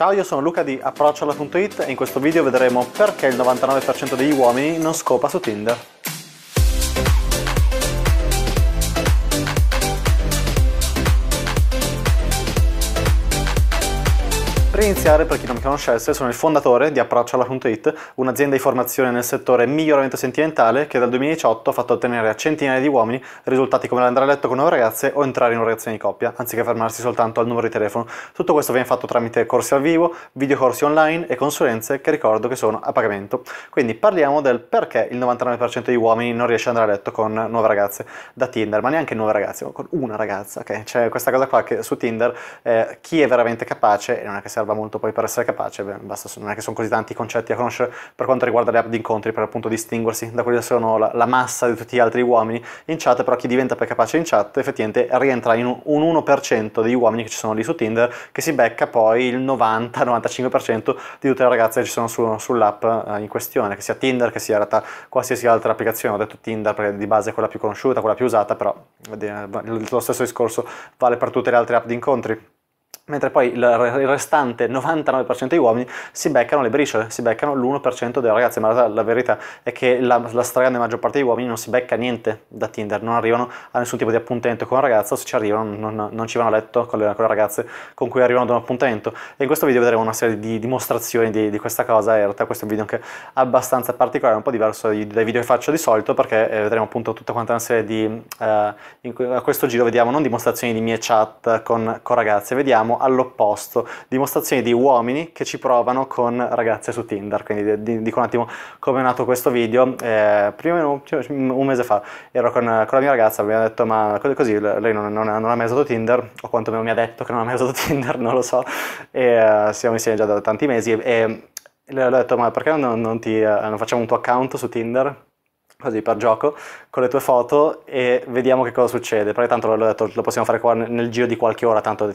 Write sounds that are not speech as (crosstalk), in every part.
Ciao, io sono Luca di Approcciola.it e in questo video vedremo perché il 99% degli uomini non scopa su Tinder. iniziare, per chi non mi conoscesse, sono il fondatore di Approcciala.it, un'azienda di formazione nel settore miglioramento sentimentale che dal 2018 ha fatto ottenere a centinaia di uomini risultati come l'andare a letto con nuove ragazze o entrare in una relazione di coppia, anziché fermarsi soltanto al numero di telefono. Tutto questo viene fatto tramite corsi al vivo, videocorsi online e consulenze che ricordo che sono a pagamento. Quindi parliamo del perché il 99% di uomini non riesce ad andare a letto con nuove ragazze da Tinder, ma neanche nuove ragazze, ma con una ragazza, ok? C'è questa cosa qua che su Tinder eh, chi è veramente capace, e non è che serva molto molto, poi per essere capace, beh, basta, non è che sono così tanti i concetti a conoscere per quanto riguarda le app di incontri, per appunto distinguersi da quelli che sono la, la, massa di tutti gli altri uomini in chat, però chi diventa poi capace in chat effettivamente rientra in un, 1% degli uomini che ci sono lì su Tinder, che si becca poi il 90-95% di tutte le ragazze che ci sono su, sull'app eh, in questione, che sia Tinder, che sia in realtà qualsiasi altra applicazione, ho detto Tinder perché di base è quella più conosciuta, quella più usata, però eh, lo stesso discorso vale per tutte le altre app di incontri mentre poi il restante 99% degli uomini si beccano le briciole, si beccano l'1% delle ragazze, ma la, la verità è che la, la stragrande maggior parte degli uomini non si becca niente da Tinder, non arrivano a nessun tipo di appuntamento con una ragazza, o se ci arrivano non, non ci vanno a letto con le, con le, ragazze con cui arrivano ad un appuntamento. E in questo video vedremo una serie di dimostrazioni di, di questa cosa, in realtà questo è un video anche abbastanza particolare, un po' diverso dai video che faccio di solito, perché eh, vedremo appunto tutta quanta una serie di... Eh, in, a questo giro vediamo non dimostrazioni di mie chat con, con ragazze, vediamo all'opposto, dimostrazioni di uomini che ci provano con ragazze su Tinder, quindi dico un attimo come è nato questo video, eh, prima cioè, un mese fa ero con, con la mia ragazza, abbiamo detto ma così, lei non, non, non ha mai usato Tinder, o quantomeno mi ha detto che non ha mai usato (laughs) Tinder, non lo so, e uh, siamo insieme già da tanti mesi e, e le ho detto ma perché non, non ti, uh, facciamo un tuo account su Tinder? così per gioco, con le tue foto e vediamo che cosa succede, perché tanto l'ho detto, lo possiamo fare qua nel giro di qualche ora, tanto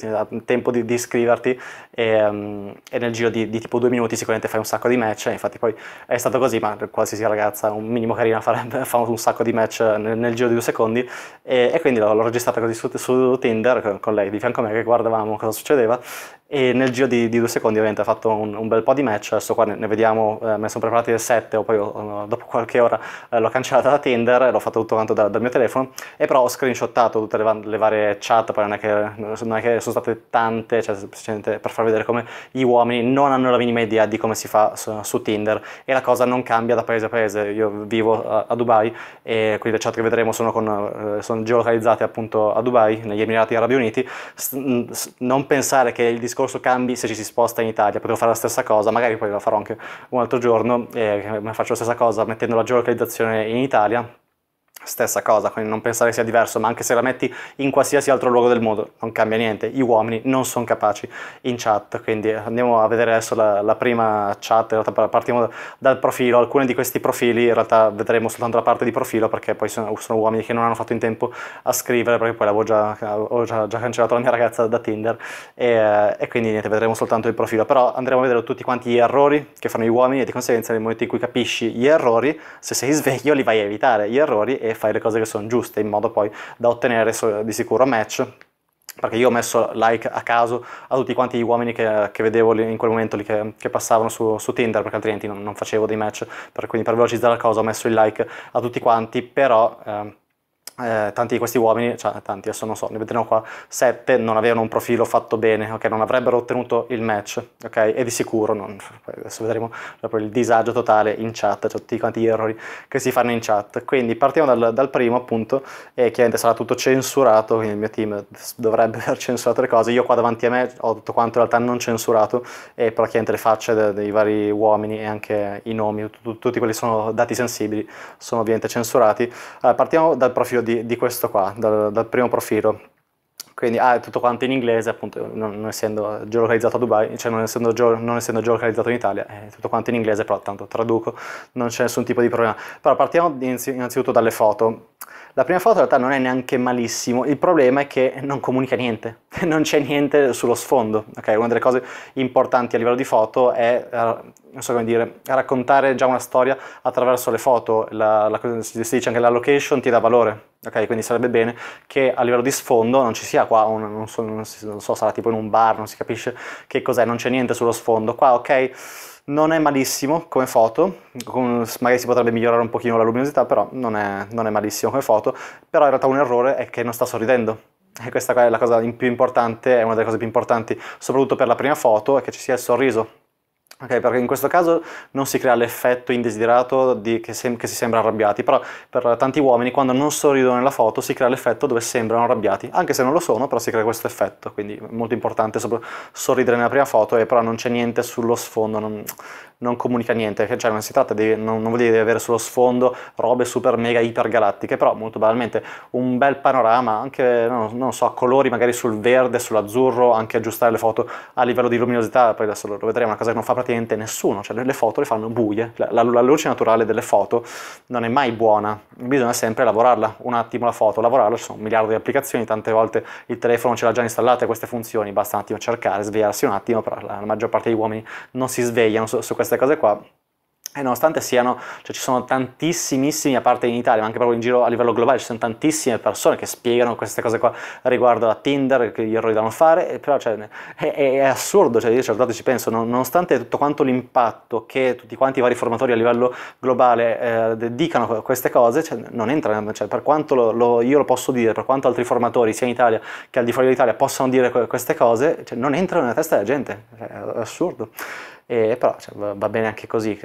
tempo di, di iscriverti e, um, e, nel giro di, di, tipo due minuti sicuramente fai un sacco di match, infatti poi è stato così, ma qualsiasi ragazza un minimo carina farebbe, (laughs) fa un sacco di match nel, nel giro di due secondi e, e quindi l'ho, l'ho, registrata così su, su Tinder con, con, lei di fianco a me che guardavamo cosa succedeva e nel giro di, di due secondi ovviamente ha fatto un, un, bel po' di match, adesso qua ne, ne vediamo, eh, me ne sono preparati le 7 o poi oh, dopo qualche ora eh, l'ho cancellata da Tinder, l'ho fatto tutto quanto da, dal mio telefono, e però ho screenshottato tutte le, le varie chat, poi non è, che, non è, che, sono state tante, cioè semplicemente per far vedere come gli uomini non hanno la minima idea di come si fa su, su Tinder e la cosa non cambia da paese a paese. Io vivo a, a Dubai e quindi le chat che vedremo sono, con, eh, sono geolocalizzate appunto a Dubai, negli Emirati Arabi Uniti. S- non pensare che il discorso cambi se ci si sposta in Italia, potevo fare la stessa cosa, magari poi la farò anche un altro giorno, e eh, faccio la stessa cosa mettendo la geolocalizzazione in Italia stessa cosa, quindi non pensare sia diverso, ma anche se la metti in qualsiasi altro luogo del mondo non cambia niente, gli uomini non sono capaci in chat, quindi andiamo a vedere adesso la, la prima chat, in realtà partiamo dal profilo, alcuni di questi profili in realtà vedremo soltanto la parte di profilo perché poi sono, sono uomini che non hanno fatto in tempo a scrivere perché poi l'avevo già, già, già, cancellato la mia ragazza da Tinder e, e quindi niente, vedremo soltanto il profilo, però andremo a vedere tutti quanti gli errori che fanno gli uomini e di conseguenza nel momento in cui capisci gli errori, se sei sveglio li vai a evitare, gli errori e fai le cose che sono giuste in modo poi da ottenere di sicuro match perché io ho messo like a caso a tutti quanti gli uomini che, che vedevo in quel momento lì che, che passavano su, su, Tinder perché altrimenti non, non facevo dei match per, quindi per velocizzare la cosa ho messo il like a tutti quanti però eh, eh, tanti di questi uomini, cioè tanti adesso non so, ne vedremo qua, sette non avevano un profilo fatto bene, ok, non avrebbero ottenuto il match, ok, e di sicuro, non, adesso vedremo proprio il disagio totale in chat, cioè tutti quanti gli errori che si fanno in chat, quindi partiamo dal, dal primo appunto, e chiaramente sarà tutto censurato, quindi il mio team dovrebbe (laughs) aver censurato le cose, io qua davanti a me ho tutto quanto in realtà non censurato, e però chiaramente le facce de, dei vari uomini e anche i nomi, tutti quelli che sono dati sensibili, sono ovviamente censurati. Allora, partiamo dal profilo di, di questo qua, dal, dal, primo profilo. Quindi ah, è tutto quanto in inglese, appunto, non, non essendo geolocalizzato a Dubai, cioè non essendo, geo, non essendo, geolocalizzato in Italia, è tutto quanto in inglese, però tanto traduco, non c'è nessun tipo di problema. Però partiamo innanzitutto dalle foto. La prima foto in realtà non è neanche malissimo, il problema è che non comunica niente, (laughs) non c'è niente sullo sfondo. Ok, Una delle cose importanti a livello di foto è eh, so dire, raccontare già una storia attraverso le foto, la, la, si dice anche la location ti dà valore. Ok, quindi sarebbe bene che a livello di sfondo non ci sia qua, un, non, so, non, si, non so, sarà tipo in un bar, non si capisce che cos'è, non c'è niente sullo sfondo. Qua, ok, non è malissimo come foto, magari si potrebbe migliorare un pochino la luminosità, però non è, non è malissimo come foto, però in realtà un errore è che non sta sorridendo. E questa è la cosa più importante, è una delle cose più importanti, soprattutto per la prima foto, è che ci sia il sorriso Ok, perché in questo caso non si crea l'effetto indesiderato che, sem- che, si sembra arrabbiati, però per tanti uomini quando non sorridono nella foto si crea l'effetto dove sembrano arrabbiati, anche se non lo sono, però si crea questo effetto, quindi è molto importante sorridere nella prima foto e però non c'è niente sullo sfondo, non, non comunica niente, cioè non si tratta di, non, non vuol dire di avere sullo sfondo robe super mega ipergalattiche, però molto banalmente un bel panorama, anche non, non so, colori magari sul verde, sull'azzurro, anche aggiustare le foto a livello di luminosità, poi adesso lo vedremo, è una cosa che non fa praticamente patente nessuno, cioè le foto le fanno buie, la, la, la, luce naturale delle foto non è mai buona, bisogna sempre lavorarla un attimo la foto, lavorarla, ci sono un miliardo di applicazioni, tante volte il telefono ce l'ha già installata queste funzioni, basta un attimo cercare, svegliarsi un attimo, però la, la maggior parte degli uomini non si svegliano su, su queste cose qua e eh, nonostante siano, cioè ci sono tantissimissimi, a parte in Italia, ma anche proprio in giro a livello globale, ci sono tantissime persone che spiegano queste cose qua riguardo a Tinder, che gli errori da non fare, però cioè, è, è, assurdo, cioè io certe volte ci penso, non, nonostante tutto quanto l'impatto che tutti quanti i vari formatori a livello globale eh, dicano queste cose, cioè, non entrano, cioè, per quanto lo, lo, io lo posso dire, per quanto altri formatori, sia in Italia che al di fuori dell'Italia, possano dire queste cose, cioè, non entrano nella testa della gente, è assurdo. E, però cioè, va bene anche così,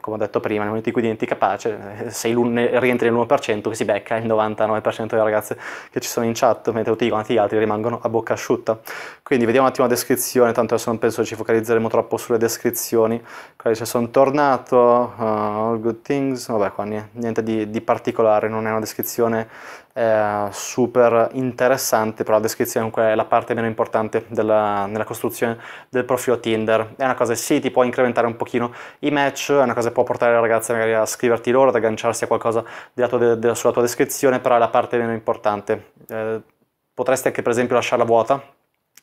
come ho detto prima, nel momento in cui diventi capace, eh, sei rientri nell'1% che si becca il 99% delle ragazze che ci sono in chat, mentre tutti quanti gli altri rimangono a bocca asciutta. Quindi vediamo un attimo la descrizione, tanto adesso non penso ci focalizzeremo troppo sulle descrizioni. Qua dice cioè, sono tornato, uh, all good things, vabbè qua niente, niente di, di particolare, non è una descrizione eh, super interessante, però la descrizione è la parte meno importante della, nella costruzione del profilo Tinder. È una cosa che sì, ti può incrementare un pochino i match, è una cosa che può portare le ragazze magari a scriverti loro, ad agganciarsi a qualcosa della tua, della, sulla tua descrizione, però è la parte meno importante. Eh, potresti anche per esempio lasciarla vuota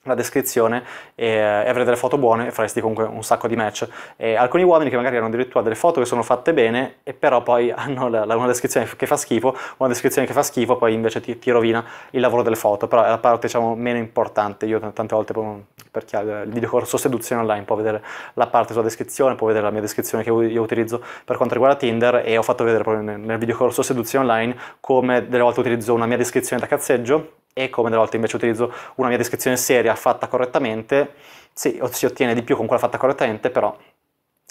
la descrizione e, e, avere delle foto buone e faresti comunque un sacco di match. E alcuni uomini che magari hanno addirittura delle foto che sono fatte bene e però poi (laughs) hanno la, la, una descrizione che fa schifo, una descrizione che fa schifo poi invece ti, ti, rovina il lavoro delle foto, però è la parte diciamo meno importante, io tante volte per chi ha il videocorso seduzione online può vedere la parte sulla descrizione, può vedere la mia descrizione che io utilizzo per quanto riguarda Tinder e ho fatto vedere proprio nel, nel videocorso seduzione online come delle volte utilizzo una mia descrizione da cazzeggio e come delle volte invece utilizzo una mia descrizione seria fatta correttamente, sì, si ottiene di più con quella fatta correttamente, però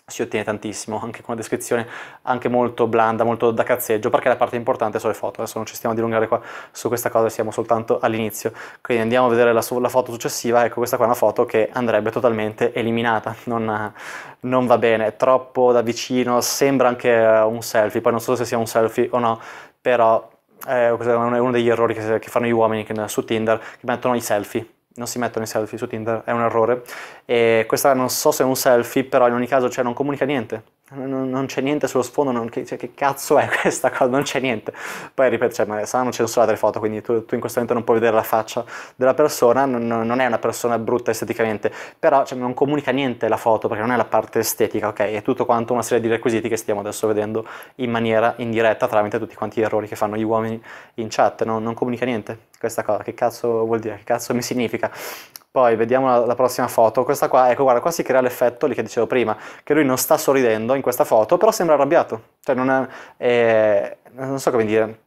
si ottiene tantissimo, anche con una descrizione anche molto blanda, molto da cazzeggio, perché la parte importante sono le foto, adesso non ci stiamo a dilungare qua su questa cosa, siamo soltanto all'inizio, quindi andiamo a vedere la, la, foto successiva, ecco questa qua è una foto che andrebbe totalmente eliminata, non, non va bene, è troppo da vicino, sembra anche un selfie, poi non so se sia un selfie o no, però eh, è uno degli errori che, fanno gli uomini su Tinder, che mettono i selfie. Non si mettono i selfie su Tinder, è un errore. E questa non so se è un selfie, però in ogni caso cioè, non comunica niente. Non, non c'è niente sullo sfondo, non, che, cioè, che, cazzo è (laughs) questa cosa? Non c'è niente. Poi ripeto, cioè, ma saranno censurate le foto, quindi tu, tu, in questo momento non puoi vedere la faccia della persona, non, non è una persona brutta esteticamente, però cioè, non comunica niente la foto perché non è la parte estetica, ok? È tutto quanto una serie di requisiti che stiamo adesso vedendo in maniera indiretta tramite tutti quanti gli errori che fanno gli uomini in chat, no? non comunica niente questa cosa, che cazzo vuol dire, che cazzo mi significa? Poi vediamo la, la, prossima foto, questa qua, ecco guarda, qua si crea l'effetto lì che dicevo prima, che lui non sta sorridendo in questa foto, però sembra arrabbiato, cioè non, è, è, non so come dire,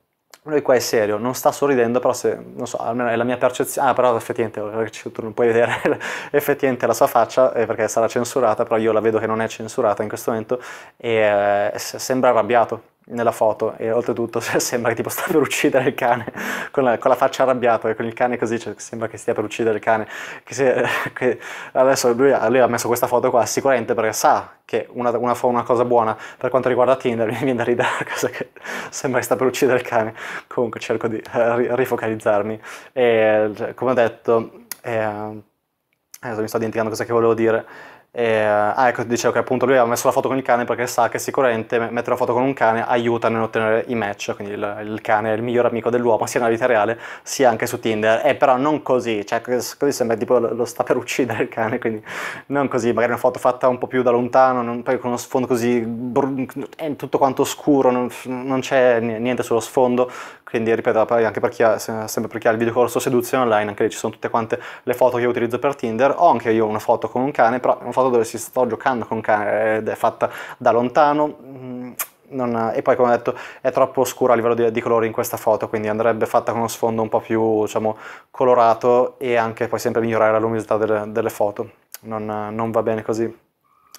lui qua è serio, non sta sorridendo, però se, non so, almeno è la mia percezione, ah però effettivamente, tu non puoi vedere (laughs) effettivamente la sua faccia, eh, perché sarà censurata, però io la vedo che non è censurata in questo momento, e eh, sembra arrabbiato nella foto e oltretutto (laughs) sembra che tipo sta per uccidere il cane con la, con la faccia arrabbiata e con il cane così cioè, sembra che stia per uccidere il cane che se, (laughs) che adesso lui, lui, ha messo questa foto qua sicuramente perché sa che una, una, una cosa buona per quanto riguarda Tinder (laughs) mi viene da ridere a casa che sembra che sta per uccidere il cane comunque cerco di eh, rifocalizzarmi e cioè, come ho detto eh, adesso mi sto dimenticando cosa che volevo dire e, ah, ecco, dicevo che appunto lui ha messo la foto con il cane perché sa che sicuramente mettere la foto con un cane aiuta nell'ottenere i match, quindi il, il, cane è il miglior amico dell'uomo sia nella vita reale sia anche su Tinder, e però non così, cioè così sembra tipo lo, lo sta per uccidere il cane, quindi non così, magari una foto fatta un po' più da lontano, non, poi con uno sfondo così, brun, è tutto quanto scuro, non, non c'è niente sullo sfondo, quindi ripeto anche per chi ha, sempre per chi ha il videocorso seduzione online anche lì ci sono tutte quante le foto che io utilizzo per Tinder ho anche io una foto con un cane però è una foto dove si sta giocando con un cane ed è fatta da lontano mm, non, e poi come ho detto è troppo scura a livello di, di, colori in questa foto quindi andrebbe fatta con uno sfondo un po' più diciamo, colorato e anche poi sempre migliorare la luminosità delle, delle foto non, non va bene così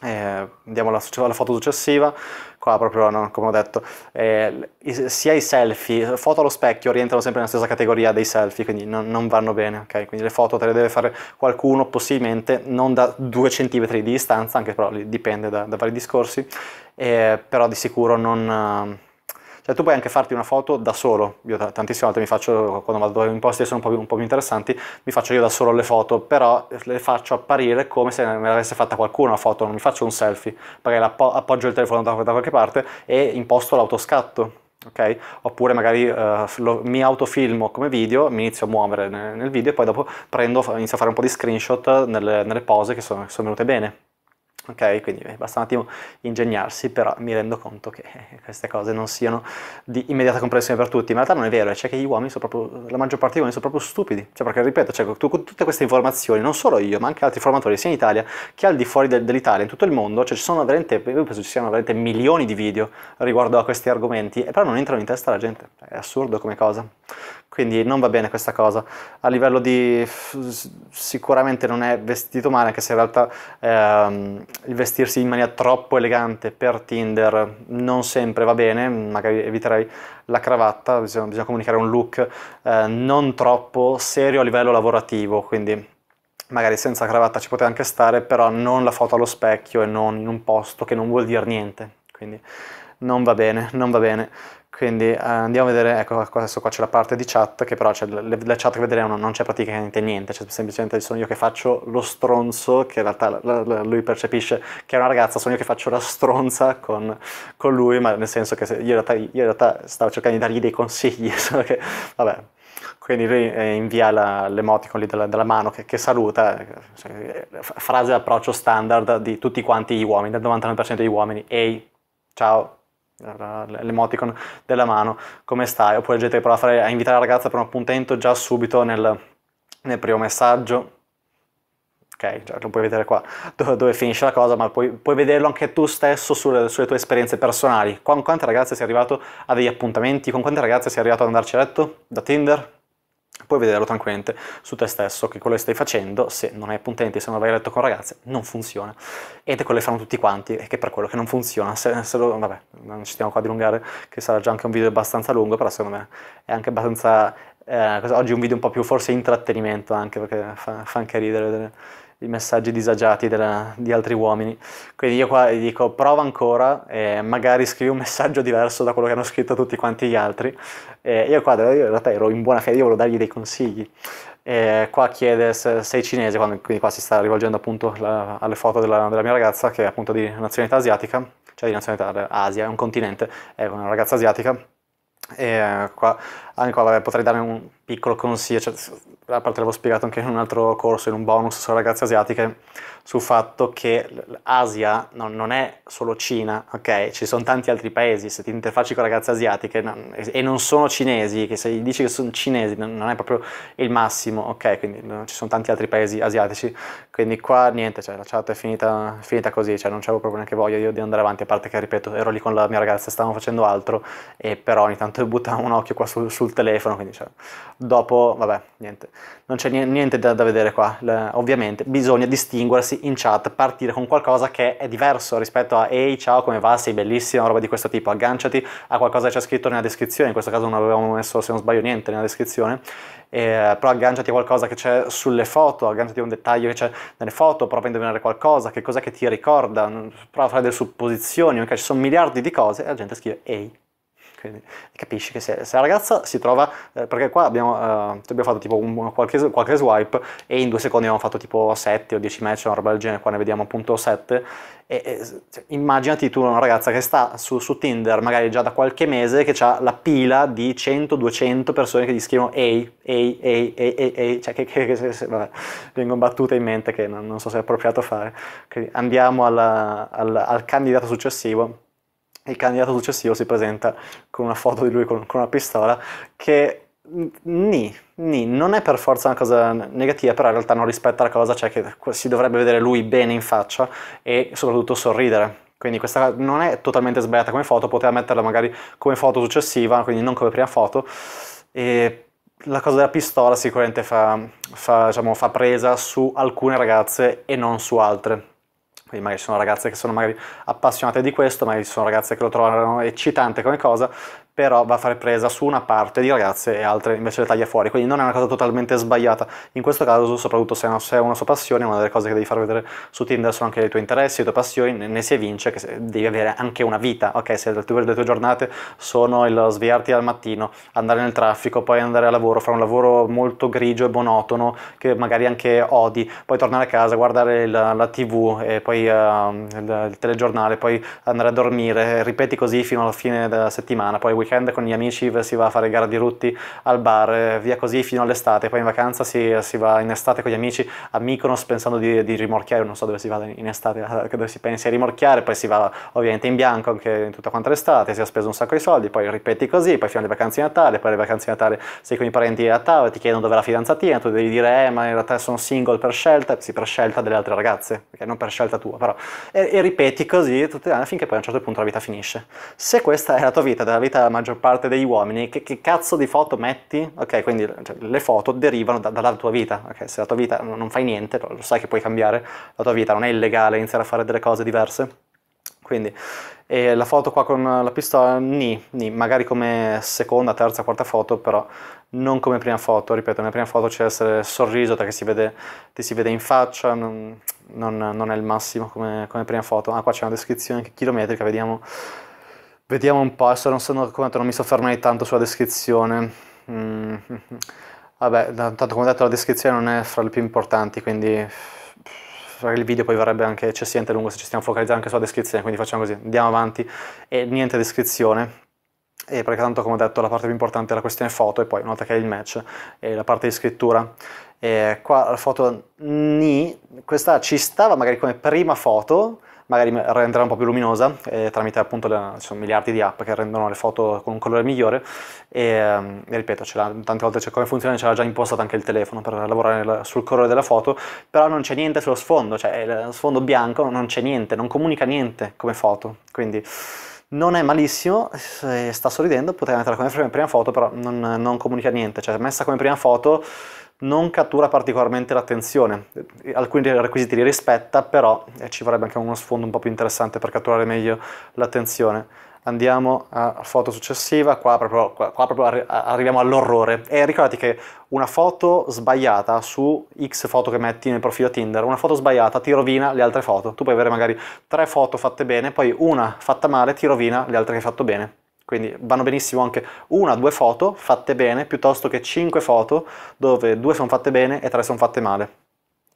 eh, andiamo alla, alla, foto successiva, qua proprio no, come ho detto, eh, i, sia i selfie, foto allo specchio rientrano sempre nella stessa categoria dei selfie, quindi non, non vanno bene, ok? Quindi le foto te le deve fare qualcuno, possibilmente non da due centimetri di distanza, anche però dipende da, da vari discorsi, eh, però di sicuro non cioè, tu puoi anche farti una foto da solo. Io tantissime volte mi faccio, quando vado in posti che sono un po, un po', più interessanti, mi faccio io da solo le foto, però le faccio apparire come se me l'avesse fatta qualcuno una foto, non mi faccio un selfie, perché appoggio il telefono da, da qualche parte e imposto l'autoscatto. Okay? Oppure magari uh, lo, mi autofilmo come video, mi inizio a muovere nel, nel video e poi dopo prendo, inizio a fare un po' di screenshot nelle, nelle pose che sono, che sono venute bene ok? Quindi eh, basta un attimo ingegnarsi, però mi rendo conto che eh, queste cose non siano di immediata comprensione per tutti, ma in realtà non è vero, eh, cioè che gli uomini sono proprio, la maggior parte degli uomini sono proprio stupidi, cioè perché ripeto, cioè, tu, tutte queste informazioni, non solo io, ma anche altri formatori, sia in Italia che al di fuori de, dell'Italia, in tutto il mondo, cioè ci sono veramente, io penso ci siano veramente milioni di video riguardo a questi argomenti, e però non entrano in testa la gente, è assurdo come cosa quindi non va bene questa cosa. A livello di sicuramente non è vestito male, anche se in realtà ehm, il vestirsi in maniera troppo elegante per Tinder non sempre va bene, magari eviterei la cravatta, bisogna, bisogna comunicare un look eh, non troppo serio a livello lavorativo, quindi magari senza cravatta ci poteva anche stare, però non la foto allo specchio e non in un posto che non vuol dire niente, quindi non va bene, non va bene. Quindi eh, andiamo a vedere, ecco adesso qua c'è la parte di chat, che però le, le, chat che vedremo non c'è praticamente niente, c'è semplicemente sono io che faccio lo stronzo, che in realtà la, la, lui percepisce che è una ragazza, sono io che faccio la stronza con, con lui, ma nel senso che io in, realtà, io in, realtà, stavo cercando di dargli dei consigli, (laughs) solo che vabbè. Quindi lui eh, invia la, l'emoticon lì della, della mano che, che saluta, cioè, eh, frase d'approccio standard di tutti quanti gli uomini, del 99% degli uomini, ehi, ciao, l'emoticon della mano, come stai? Oppure gente che prova a, fare, a invitare la ragazza per un appuntamento già subito nel, nel primo messaggio. Ok, cioè, lo puoi vedere qua dove, dove finisce la cosa, ma puoi, puoi vederlo anche tu stesso sulle, sulle, tue esperienze personali. Con quante ragazze sei arrivato a degli appuntamenti? Con quante ragazze sei arrivato ad andarci a letto? Da Tinder? puoi vederlo tranquillamente su te stesso che quello che stai facendo, se non hai appuntamenti, se non vai a letto con ragazze, non funziona. Ed è quello che fanno tutti quanti, e che per quello che non funziona, se, se lo, vabbè, non ci stiamo qua a dilungare, che sarà già anche un video abbastanza lungo, però secondo me è anche abbastanza... Eh, oggi è un video un po' più forse intrattenimento anche, perché fa, fa anche ridere vedere i messaggi disagiati della, di altri uomini. Quindi io qua gli dico prova ancora e magari scrivi un messaggio diverso da quello che hanno scritto tutti quanti gli altri. E io qua in realtà ero in buona fede, io volevo dargli dei consigli. E qua chiede se sei cinese, quindi qua si sta rivolgendo appunto la, alle foto della, della mia ragazza che è appunto di nazionalità asiatica, cioè di nazionalità Asia, è un continente, è una ragazza asiatica e eh, qua, anche qua vabbè, potrei dare un piccolo consiglio, cioè, a parte l'avevo spiegato anche in un altro corso, in un bonus su ragazze asiatiche, sul fatto che l'Asia non, non è solo Cina, ok? Ci sono tanti altri paesi, se ti interfacci con ragazze asiatiche non, e non sono cinesi, che se gli dici che sono cinesi non, non è proprio il massimo, ok? Quindi ci sono tanti altri paesi asiatici, quindi qua niente, cioè, la chat è finita, finita così, cioè, non c'avevo proprio neanche voglia io di andare avanti, a parte che ripeto ero lì con la mia ragazza, stavamo facendo altro, e però ogni tanto (laughs) buttavo un occhio qua sul, sul telefono, quindi cioè, dopo, vabbè, niente, non c'è niente da, da vedere qua, la, ovviamente bisogna distinguersi in chat partire con qualcosa che è diverso rispetto a ehi ciao come va sei bellissima roba di questo tipo agganciati a qualcosa che c'è scritto nella descrizione in questo caso non avevamo messo se non sbaglio niente nella descrizione eh, però agganciati a qualcosa che c'è sulle foto agganciati a un dettaglio che c'è nelle foto prova a indovinare qualcosa che cosa che ti ricorda prova a fare delle supposizioni ok ci sono miliardi di cose e la gente scrive ehi quindi capisci che se, se la ragazza si trova, eh, perché qua abbiamo, eh, abbiamo fatto tipo un, qualche, qualche, swipe e in due secondi abbiamo fatto tipo 7 o 10 match, una roba del genere, qua ne vediamo appunto 7. E, e cioè, immaginati tu una ragazza che sta su, su, Tinder magari già da qualche mese, che ha la pila di 100-200 persone che gli scrivono ehi, ehi, ehi, ehi, ehi, cioè che, che, che se, vabbè, vengono battute in mente che non, non so se è appropriato fare. Quindi andiamo alla, alla, al candidato successivo il candidato successivo si presenta con una foto di lui con, con una pistola che Ni, ni, non è per forza una cosa negativa, però in realtà non rispetta la cosa, cioè che si dovrebbe vedere lui bene in faccia e soprattutto sorridere. Quindi questa non è totalmente sbagliata come foto, poteva metterla magari come foto successiva, quindi non come prima foto. E la cosa della pistola sicuramente fa, fa, diciamo, fa presa su alcune ragazze e non su altre. Quindi magari ci sono ragazze che sono appassionate di questo, magari ci sono ragazze che lo trovano eccitante come cosa, però va a fare presa su una parte di ragazze e altre invece le taglia fuori, quindi non è una cosa totalmente sbagliata. In questo caso, soprattutto se è una, sua passione, una delle cose che devi far vedere su Tinder sono anche i tuoi interessi, le tue passioni, ne si evince che devi avere anche una vita, ok? Se le tue, le tue giornate sono il svegliarti al mattino, andare nel traffico, poi andare a lavoro, fare un lavoro molto grigio e monotono, che magari anche odi, poi tornare a casa, guardare la, la tv e poi uh, il, il telegiornale, poi andare a dormire, ripeti così fino alla fine della settimana, poi weekend weekend con gli amici si va a fare gara di rutti al bar, eh, via così fino all'estate, poi in vacanza si, eh, si va in estate con gli amici a Mykonos pensando di, di, rimorchiare, non so dove si va in estate, eh, dove si pensi a rimorchiare, poi si va ovviamente in bianco anche in tutta quanta l'estate, si è speso un sacco di soldi, poi ripeti così, poi fino alle vacanze di Natale, poi alle vacanze di Natale sei con i parenti a tavola, ti chiedono dove è la fidanzatina, tu devi dire eh ma in realtà sono single per scelta, sì per scelta delle altre ragazze, perché non per scelta tua però, e, e ripeti così tutte le anni finché poi a un certo punto la vita finisce. Se questa è la tua vita, della vita maggior parte degli uomini, che, che cazzo di foto metti? Ok, quindi cioè, le foto derivano da, dalla tua vita, ok? Se la tua vita non fai niente, lo sai che puoi cambiare la tua vita, non è illegale iniziare a fare delle cose diverse. Quindi e la foto qua con la pistola, ni, ni, magari come seconda, terza, quarta foto, però non come prima foto, ripeto, nella prima foto c'è essere sorriso perché si vede, ti si vede in faccia, non, non, non è il massimo come, come prima foto. Ah, qua c'è una descrizione chilometrica, vediamo Vediamo un po', adesso non sono quanto non mi soffermerei tanto sulla descrizione. Mm. Vabbè, tanto come ho detto la descrizione non è fra le più importanti, quindi il video poi verrebbe anche eccessivamente lungo se ci stiamo focalizzando anche sulla descrizione, quindi facciamo così, andiamo avanti e niente descrizione. E perché tanto come ho detto la parte più importante è la questione foto e poi una volta che hai il match e la parte di scrittura. E qua la foto ni, questa ci stava magari come prima foto, magari renderà un po' più luminosa eh, tramite appunto le, ci miliardi di app che rendono le foto con un colore migliore e, eh, ripeto tante volte c'è come funziona ce l'ha già impostato anche il telefono per lavorare sul colore della foto però non c'è niente sullo sfondo cioè lo sfondo bianco non c'è niente non comunica niente come foto quindi non è malissimo, sta sorridendo, potrei metterla come prima foto, però non, non comunica niente, cioè messa come prima foto non cattura particolarmente l'attenzione. Alcuni dei requisiti li rispetta, però eh, ci vorrebbe anche uno sfondo un po' più interessante per catturare meglio l'attenzione. Andiamo a foto successiva, qua proprio, qua proprio arriviamo all'orrore. E eh, ricordati che una foto sbagliata su X foto che metti nel profilo Tinder, una foto sbagliata ti rovina le altre foto. Tu puoi avere magari tre foto fatte bene, poi una fatta male ti rovina le altre che hai fatto bene. Quindi vanno benissimo anche una due foto fatte bene piuttosto che cinque foto dove due sono fatte bene e tre sono fatte male.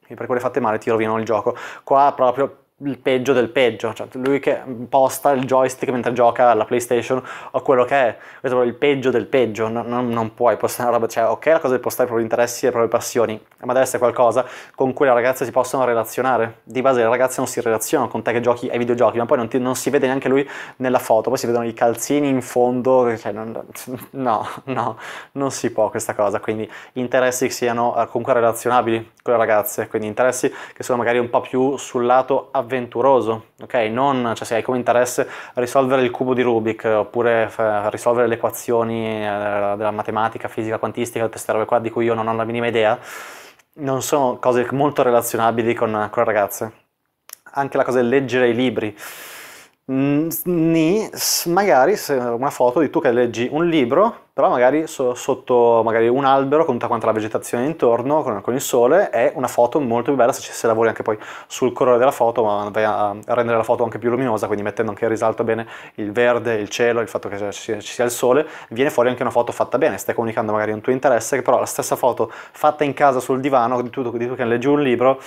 E per quelle fatte male ti rovinano il gioco. Qua proprio il peggio del peggio, cioè lui che posta il joystick mentre gioca alla PlayStation o quello che è, questo è il peggio del peggio, no, no, non puoi postare una roba, cioè ok la cosa di postare i propri interessi e le proprie passioni, ma deve essere qualcosa con cui le ragazze si possono relazionare, di base le ragazze non si relazionano con te che giochi ai videogiochi, ma poi non, ti, non si vede neanche lui nella foto, poi si vedono i calzini in fondo, cioè non, no, no, non si può questa cosa, quindi interessi che siano eh, comunque relazionabili con le ragazze, quindi interessi che sono magari un po' più sul lato avversario, avventuroso, ok? Non, cioè se hai come interesse risolvere il cubo di Rubik oppure risolvere le equazioni eh, della matematica, fisica, quantistica, queste robe qua di cui io non ho la minima idea, non sono cose molto relazionabili con, con le ragazze. Anche la cosa di leggere i libri Mm, ni, magari una foto di tu che leggi un libro, però magari sotto magari un albero con tutta quanta la vegetazione intorno, con, con, il sole, è una foto molto più bella se, se lavori anche poi sul colore della foto, ma vai a, a rendere la foto anche più luminosa, quindi mettendo anche in risalto bene il verde, il cielo, il fatto che ci, ci sia il sole, viene fuori anche una foto fatta bene, stai comunicando magari un tuo interesse, però la stessa foto fatta in casa sul divano, di tu, di tu che leggi un libro,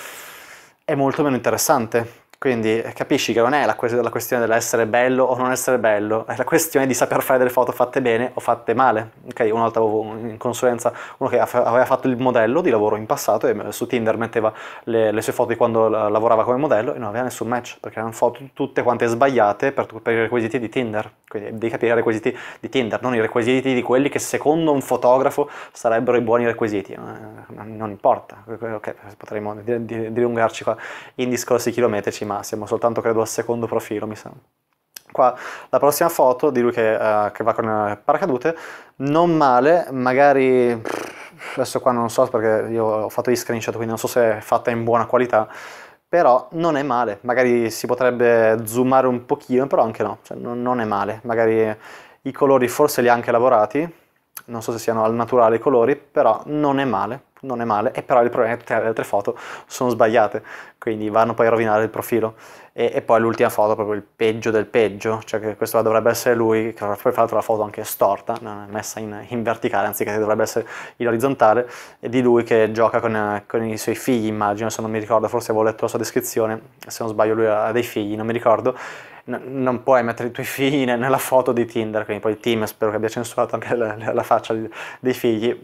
è molto meno interessante quindi eh, capisci che non è la, questione dell'essere bello o non essere bello, è la questione di saper fare delle foto fatte bene o fatte male. Ok, una volta avevo in consulenza uno che aveva fatto il modello di lavoro in passato e eh, su Tinder metteva le, le sue foto di quando lavorava come modello e non aveva nessun match, perché erano foto tutte quante sbagliate per, per i requisiti di Tinder. Quindi devi capire i requisiti di Tinder, non i requisiti di quelli che secondo un fotografo sarebbero i buoni requisiti. Non eh, importa, ok, potremmo dilungarci qua in discorsi chilometrici ma siamo soltanto credo al secondo profilo, mi sembra. Qua la prossima foto di lui che, uh, che va con le eh, paracadute, non male, magari adesso qua non so perché io ho fatto gli screenshot, quindi non so se è fatta in buona qualità, però non è male, magari si potrebbe zoomare un pochino, però anche no, cioè, non è male, magari i colori forse li ha anche lavorati, non so se siano al naturale i colori, però non è male non è male, e però il problema è che tutte le altre foto sono sbagliate, quindi vanno poi a rovinare il profilo. E, e poi l'ultima foto, proprio il peggio del peggio, cioè che questo dovrebbe essere lui, che poi fra l'altro la foto anche è storta, messa in, in verticale anziché dovrebbe essere in orizzontale, e di lui che gioca con, con, i suoi figli, immagino, se non mi ricordo, forse avevo letto la sua descrizione, se non sbaglio lui ha dei figli, non mi ricordo, non puoi mettere i tuoi figli nella foto di Tinder, quindi poi il team spero che abbia censurato anche la, la faccia dei figli,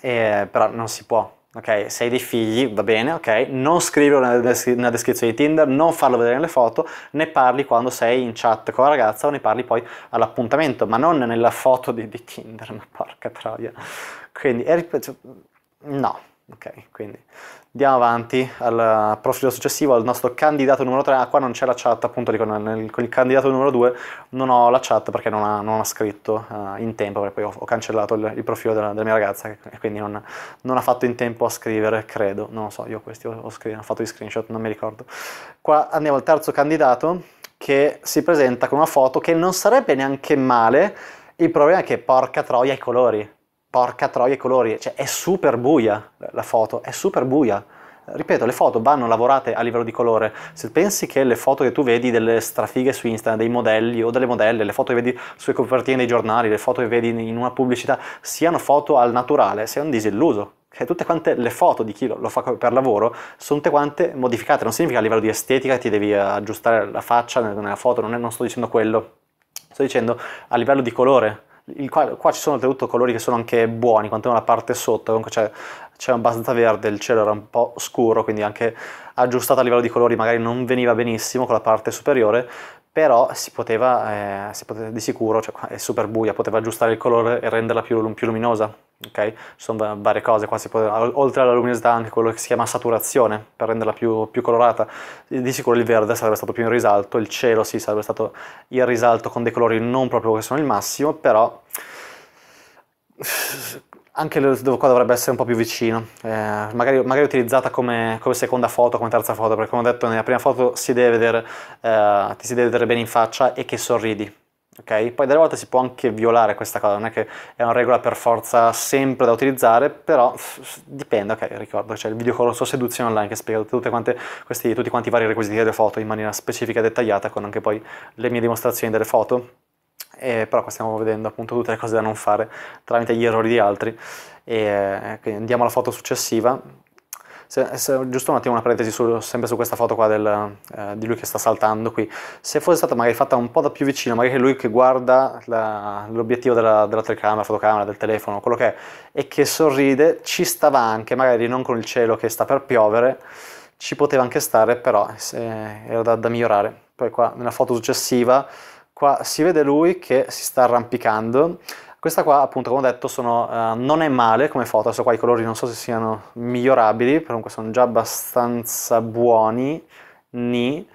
eh, però non si può. Ok, se hai dei figli, va bene, ok, non scriverlo nella, descri- nella, descrizione di Tinder, non farlo vedere nelle foto, ne parli quando sei in chat con la ragazza o ne parli poi all'appuntamento, ma non nella foto di, di Tinder, (laughs) ma porca troia. Quindi, no, Ok, quindi andiamo avanti al profilo successivo, al nostro candidato numero 3. Ah, qua non c'è la chat, appunto, con, nel, con il candidato numero 2 non ho la chat perché non ha, non ha scritto uh, in tempo, perché poi ho, ho cancellato il, il profilo della, della, mia ragazza e quindi non, non, ha fatto in tempo a scrivere, credo. Non lo so, io questi ho, ho, screen, ho fatto gli screenshot, non mi ricordo. Qua andiamo al terzo candidato che si presenta con una foto che non sarebbe neanche male, il problema è che porca troia i colori porca troia i colori, cioè è super buia la foto, è super buia. Ripeto, le foto vanno lavorate a livello di colore. Se pensi che le foto che tu vedi delle strafighe su Instagram, dei modelli o delle modelle, le foto che vedi sulle copertine dei giornali, le foto che vedi in una pubblicità, siano foto al naturale, sei un disilluso. Che cioè, tutte quante le foto di chi lo, lo fa per lavoro sono tutte quante modificate. Non significa a livello di estetica ti devi aggiustare la faccia nella foto, non, è, non sto dicendo quello. Sto dicendo a livello di colore quale, qua ci sono tenuto colori che sono anche buoni, quantomeno la parte sotto, comunque c'è, c'è abbastanza verde, il cielo era un po' scuro, quindi anche aggiustato a livello di colori magari non veniva benissimo con la parte superiore, però si poteva, eh, si poteva di sicuro, cioè, è super buia, poteva aggiustare il colore e renderla più, più luminosa. Okay? Ci sono varie cose, qua si può, oltre alla luminosità anche quello che si chiama saturazione per renderla più, più, colorata, di sicuro il verde sarebbe stato più in risalto, il cielo sì sarebbe stato in risalto con dei colori non proprio che sono il massimo, però anche qua dovrebbe essere un po' più vicino, eh, magari, magari, utilizzata come, come, seconda foto, come terza foto, perché come ho detto nella prima foto si vedere, eh, ti si deve vedere bene in faccia e che sorridi, Okay? Poi delle volte si può anche violare questa cosa, non è che è una regola per forza sempre da utilizzare, però dipende, ok, ricordo, c'è il video corso seduzione online che spiega quante, questi, tutti quanti i vari requisiti delle foto in maniera specifica e dettagliata con anche poi le mie dimostrazioni delle foto. Eh, però qua stiamo vedendo appunto tutte le cose da non fare tramite gli errori di altri. E, eh, quindi andiamo alla foto successiva se, se, giusto un attimo una parentesi su, sempre su questa foto qua del, eh, di lui che sta saltando qui, se fosse stata magari fatta un po' da più vicino, magari lui che guarda l'obiettivo della, della, telecamera, fotocamera, del telefono, quello che è, e che sorride, ci stava anche, magari non con il cielo che sta per piovere, ci poteva anche stare, però eh, era da, da migliorare. Poi qua, nella foto successiva, qua si vede lui che si sta arrampicando questa qua appunto come ho detto sono, uh, non è male come foto, adesso qua i colori non so se siano migliorabili, comunque sono già abbastanza buoni, ni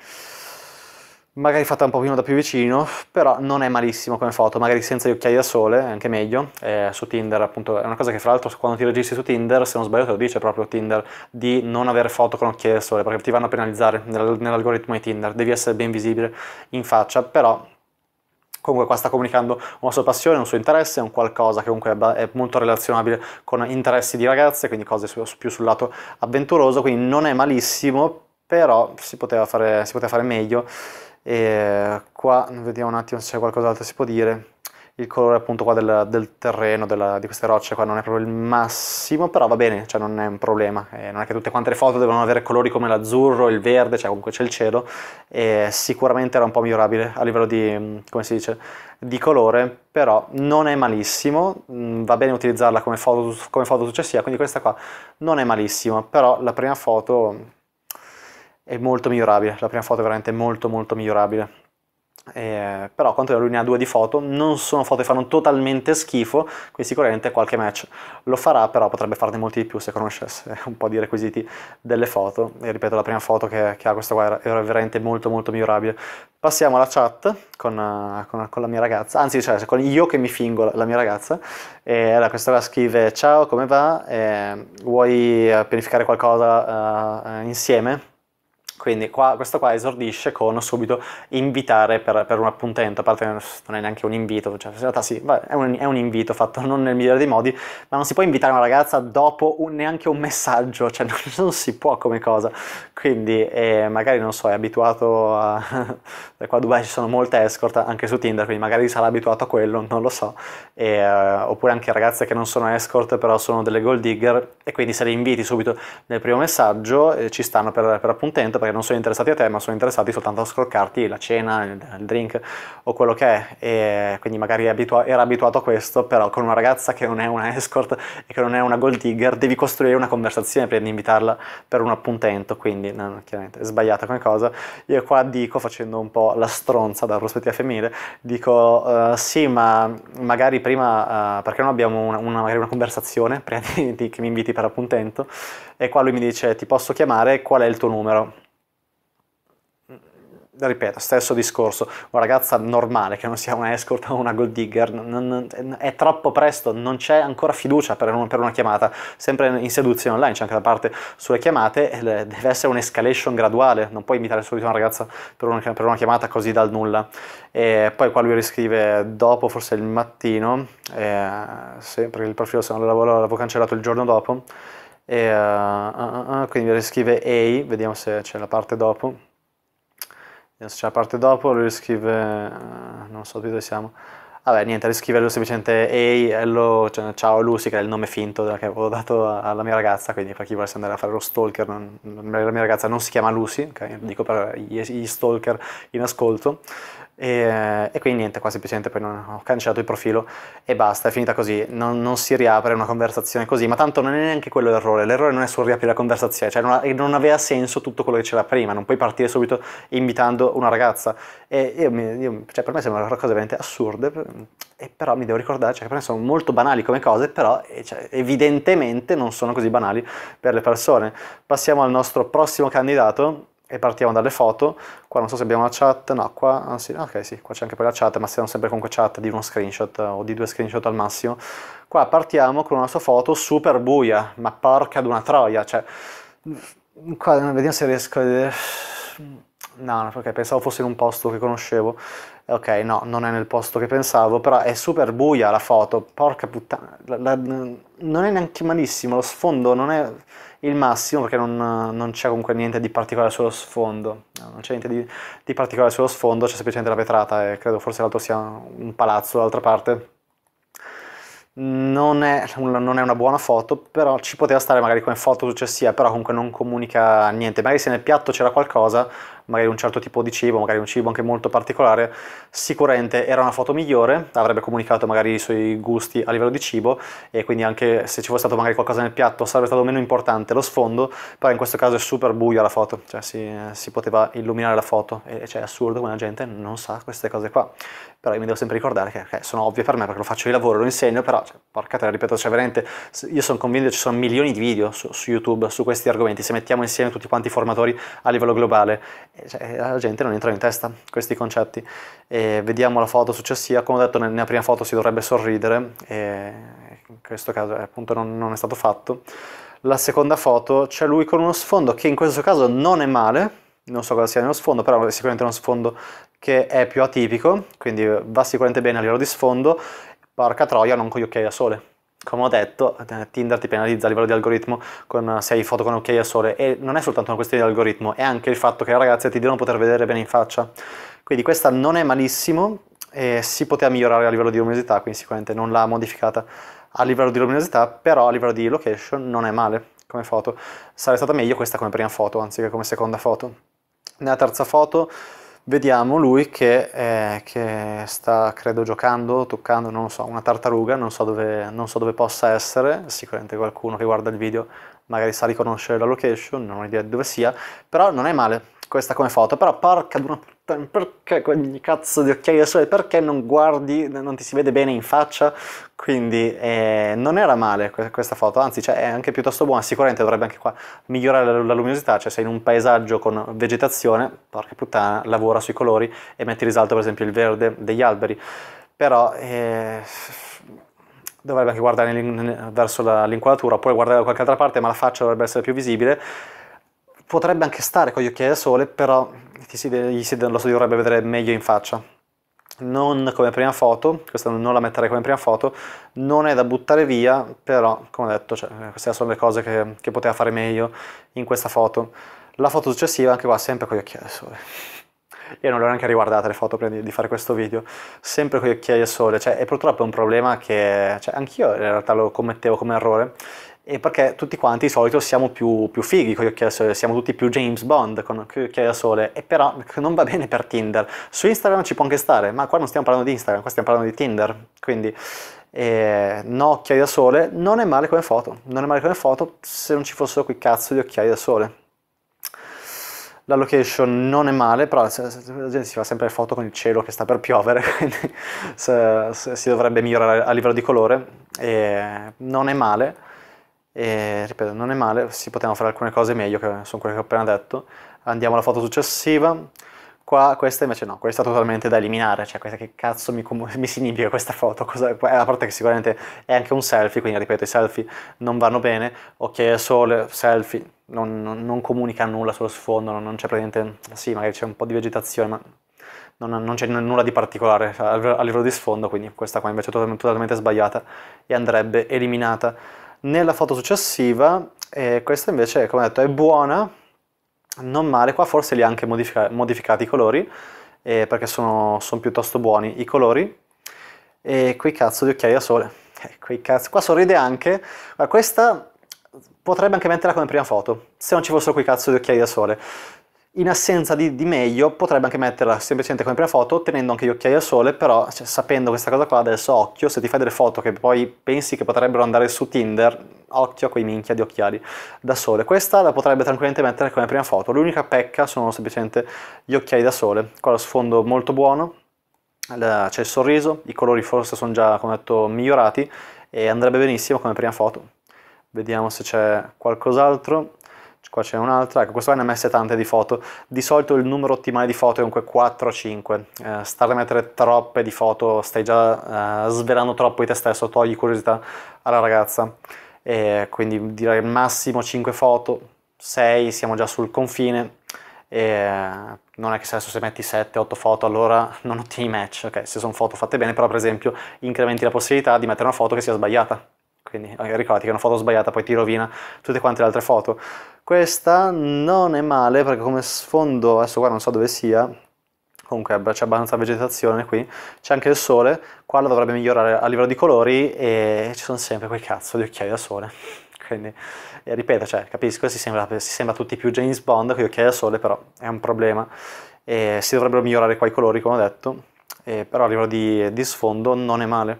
magari fatta un pochino da più vicino, però non è malissimo come foto, magari senza gli occhiali da sole è anche meglio, eh, su Tinder appunto è una cosa che fra l'altro quando ti registri su Tinder, se non sbaglio te lo dice proprio Tinder, di non avere foto con occhiali da sole, perché ti vanno a penalizzare nell'algoritmo di Tinder, devi essere ben visibile in faccia, però comunque qua sta comunicando una sua passione, un suo interesse, un qualcosa che comunque è molto relazionabile con interessi di ragazze, quindi cose su, più sul lato avventuroso, quindi non è malissimo, però si poteva fare, si poteva fare meglio. E qua vediamo un attimo se c'è qualcos'altro che si può dire il colore appunto qua del, del terreno, della, di queste rocce qua non è proprio il massimo, però va bene, cioè non è un problema, eh, non è che tutte quante le foto devono avere colori come l'azzurro, il verde, cioè comunque c'è il cielo, e sicuramente era un po' migliorabile a livello di, mm, come si dice, di colore, però non è malissimo, mm, va bene utilizzarla come foto, come foto successiva, quindi questa qua non è malissima, però la prima foto è molto migliorabile, la prima foto è veramente molto molto migliorabile. Eh, però quanto ero linea 2 di foto, non sono foto che fanno totalmente schifo, quindi sicuramente qualche match lo farà, però potrebbe farne molti di più se conoscesse (laughs) un po' di requisiti delle foto. E ripeto, la prima foto che, che ha questa qua era veramente molto molto migliorabile. Passiamo alla chat con, eh, con, con la mia ragazza, anzi cioè con io che mi fingo la mia ragazza, e allora questa qua scrive ciao come va, e, eh, vuoi eh, pianificare qualcosa uh, insieme? Quindi qua, questo qua esordisce con subito invitare per, per un appuntamento, a parte che non è neanche un invito, cioè in realtà sì, è un, è un, invito fatto non nel migliore dei modi, ma non si può invitare una ragazza dopo un, neanche un messaggio, (laughs) cioè non, non, si può come cosa. Quindi eh, magari non so, è abituato a... (laughs) qua a Dubai ci sono molte escort anche su Tinder, quindi magari sarà abituato a quello, non lo so. E, eh, oppure anche ragazze che non sono escort però sono delle gold digger e quindi se le inviti subito nel primo messaggio eh, ci stanno per, per appuntamento perché non sono interessati a te, ma sono interessati soltanto a scroccarti la cena, il, drink o quello che è. E quindi magari abitua era abituato a questo, però con una ragazza che non è una escort e che non è una gold digger devi costruire una conversazione prima di invitarla per un appuntamento, quindi no, no, chiaramente è sbagliata come cosa. Io qua dico, facendo un po' la stronza dalla prospettiva femminile, dico uh, sì, ma magari prima, uh, perché non abbiamo una, una, magari una conversazione prima di, di, che mi inviti per appuntamento? E qua lui mi dice ti posso chiamare, qual è il tuo numero? ripeto, stesso discorso, una ragazza normale che non sia una escort o una gold digger, non, non, è troppo presto, non c'è ancora fiducia per, un, per una chiamata, sempre in seduzione online, c'è anche la parte sulle chiamate, deve essere un'escalation graduale, non puoi imitare subito una ragazza per una, per una, chiamata così dal nulla. E poi qua lui riscrive dopo, forse il mattino, eh, sì, perché il profilo se non l'avevo, l'avevo cancellato il giorno dopo, e, uh, uh, uh, quindi riscrive A, vediamo se c'è la parte dopo c'è cioè, la parte dopo, lui scrive, eh, non so più dove siamo, vabbè niente, lui scrive lui semplicemente ehi, hello, cioè, ciao Lucy, che è il nome finto che avevo dato alla mia ragazza, quindi per chi volesse andare a fare lo stalker, non, la mia ragazza non si chiama Lucy, okay? dico per gli, gli stalker in ascolto, e, e, quindi niente, qua semplicemente poi non ho cancellato il profilo e basta, è finita così, non, non, si riapre una conversazione così, ma tanto non è neanche quello l'errore, l'errore non è sul riaprire la conversazione, cioè non, non, aveva senso tutto quello che c'era prima, non puoi partire subito invitando una ragazza, e io, io, cioè per me sembrano cose veramente assurde, e però mi devo ricordare, cioè che per me sono molto banali come cose, però cioè, evidentemente non sono così banali per le persone. Passiamo al nostro prossimo candidato, e partiamo dalle foto, qua non so se abbiamo la chat, no qua, ah, sì, ok sì, qua c'è anche poi la chat, ma siamo sempre comunque chat di uno screenshot o di due screenshot al massimo, qua partiamo con una sua foto super buia, ma porca d'una troia, cioè, qua vediamo se riesco a vedere, no, ok, pensavo fosse in un posto che conoscevo, ok no, non è nel posto che pensavo, però è super buia la foto, porca puttana, la, la, non è neanche malissimo, lo sfondo non è il massimo perché non, non c'è comunque niente di particolare sullo sfondo, non c'è niente di, di, particolare sullo sfondo, c'è semplicemente la vetrata e credo forse l'altro sia un palazzo dall'altra parte. Non è, non è, una buona foto, però ci poteva stare magari come foto successiva, però comunque non comunica niente. Magari se nel piatto c'era qualcosa, magari un certo tipo di cibo, magari un cibo anche molto particolare, sicuramente era una foto migliore, avrebbe comunicato magari i suoi gusti a livello di cibo e quindi anche se ci fosse stato magari qualcosa nel piatto sarebbe stato meno importante lo sfondo, però in questo caso è super buio la foto, cioè si, si poteva illuminare la foto, e cioè è assurdo come la gente non sa queste cose qua, però io mi devo sempre ricordare che okay, sono ovvie per me perché lo faccio di lavoro, lo insegno, però cioè, porca te, ripeto, cioè veramente io sono convinto che ci sono milioni di video su, su YouTube su questi argomenti, se mettiamo insieme tutti quanti i formatori a livello globale eh, cioè, la gente non entra in testa questi concetti. E vediamo la foto successiva, come ho detto nella prima foto si dovrebbe sorridere, e in questo caso eh, appunto non, non è stato fatto. La seconda foto c'è lui con uno sfondo che in questo caso non è male, non so cosa sia nello sfondo, però è sicuramente uno sfondo che è più atipico, quindi va sicuramente bene a livello di sfondo, porca troia non con gli occhiali da sole come ho detto, eh, Tinder ti penalizza a livello di algoritmo con, eh, se foto con occhiali al sole e non è soltanto una questione di algoritmo, è anche il fatto che le ragazze ti devono poter vedere bene in faccia. Quindi questa non è malissimo, eh, si poteva migliorare a livello di luminosità, quindi sicuramente non l'ha modificata a livello di luminosità, però a livello di location non è male come foto. Sarebbe stata meglio questa come prima foto anziché come seconda foto. Nella terza foto vediamo lui che, eh, che, sta, credo, giocando, toccando, non so, una tartaruga, non so, dove, non so, dove, possa essere, sicuramente qualcuno che guarda il video magari sa riconoscere la location, non ho idea di dove sia, però non è male questa come foto, però porca di una perché quel cazzo di occhiali da sole, perché non guardi, non ti si vede bene in faccia, quindi eh, non era male questa foto, anzi cioè, è anche piuttosto buona, sicuramente dovrebbe anche qua migliorare la, luminosità, cioè sei in un paesaggio con vegetazione, porca puttana, lavora sui colori e metti in risalto per esempio il verde degli alberi, però... Eh, dovrebbe anche guardare verso l'inquadratura, poi guardare da qualche altra parte, ma la faccia dovrebbe essere più visibile potrebbe anche stare con gli occhiali da sole, però si, si, lo si dovrebbe vedere meglio in faccia. Non come prima foto, questa non la metterei come prima foto, non è da buttare via, però come ho detto, cioè, queste sono le cose che, che poteva fare meglio in questa foto. La foto successiva, anche qua, sempre con gli occhiali da sole. (laughs) Io non le ho neanche riguardate le foto prima di, fare questo video, sempre con gli occhiali da sole, cioè, e purtroppo è un problema che cioè, anch'io in realtà lo commettevo come errore, e perché tutti quanti di solito siamo più, più fighi con gli occhiali a sole, siamo tutti più James Bond con gli occhiali a sole, e però non va bene per Tinder. Su Instagram ci può anche stare, ma qua non stiamo parlando di Instagram, qua stiamo parlando di Tinder, quindi eh, no occhiali da sole, non è male come foto, non è male come foto se non ci fossero quei cazzo di occhiali da sole. La location non è male, però la gente si fa sempre le foto con il cielo che sta per piovere, (laughs) quindi se, se si dovrebbe migliorare a livello di colore, eh, non è male e, ripeto, non è male, si potevano fare alcune cose meglio, che sono quelle che ho appena detto. Andiamo alla foto successiva. Qua, questa invece no, questa è totalmente da eliminare, cioè questa che cazzo mi, mi significa questa foto? Cosa, è la parte che sicuramente è anche un selfie, quindi ripeto, i selfie non vanno bene, occhiaie sole, selfie, non, non, non, comunica nulla sullo sfondo, non, non c'è praticamente, sì, magari c'è un po' di vegetazione, ma non, non c'è nulla di particolare a livello di sfondo, quindi questa qua invece è totalmente, totalmente sbagliata e andrebbe eliminata. Nella foto successiva, eh, questa invece, come ho detto, è buona, non male, qua forse li ha anche modifica modificati i colori, eh, perché sono, sono, piuttosto buoni i colori, e quei cazzo di occhiali da sole, eh, quei cazzo, qua sorride anche, ma questa potrebbe anche metterla come prima foto, se non ci fossero quei cazzo di occhiali da sole, in assenza di, di, meglio potrebbe anche metterla semplicemente come prima foto tenendo anche gli occhiali al sole però cioè, sapendo questa cosa qua adesso occhio se ti fai delle foto che poi pensi che potrebbero andare su Tinder occhio a quei minchia di occhiali da sole questa la potrebbe tranquillamente mettere come prima foto l'unica pecca sono semplicemente gli occhiali da sole con lo sfondo molto buono c'è il sorriso i colori forse sono già come detto migliorati e andrebbe benissimo come prima foto vediamo se c'è qualcos'altro qua c'è un'altra, ecco, questo qua ne ha messe tante di foto, di solito il numero ottimale di foto è comunque 4 o 5, eh, stare a mettere troppe di foto stai già eh, svelando troppo di te stesso, togli curiosità alla ragazza, e quindi direi massimo 5 foto, 6 siamo già sul confine, e non è che adesso se metti 7-8 foto allora (laughs) non ottieni match, ok, se sono foto fatte bene, però per esempio incrementi la possibilità di mettere una foto che sia sbagliata, quindi ricordati che una foto sbagliata poi ti rovina tutte quante le altre foto. Questa non è male perché come sfondo, adesso qua non so dove sia, comunque c'è abbastanza vegetazione qui, c'è anche il sole, qua la dovrebbe migliorare a livello di colori e ci sono sempre quei cazzo di occhiali da sole. (laughs) Quindi, ripeto, cioè, capisco, si sembra, si sembra tutti più James Bond con gli occhiali da sole, però è un problema. E si dovrebbero migliorare qua i colori, come ho detto, e però a livello di, di sfondo non è male.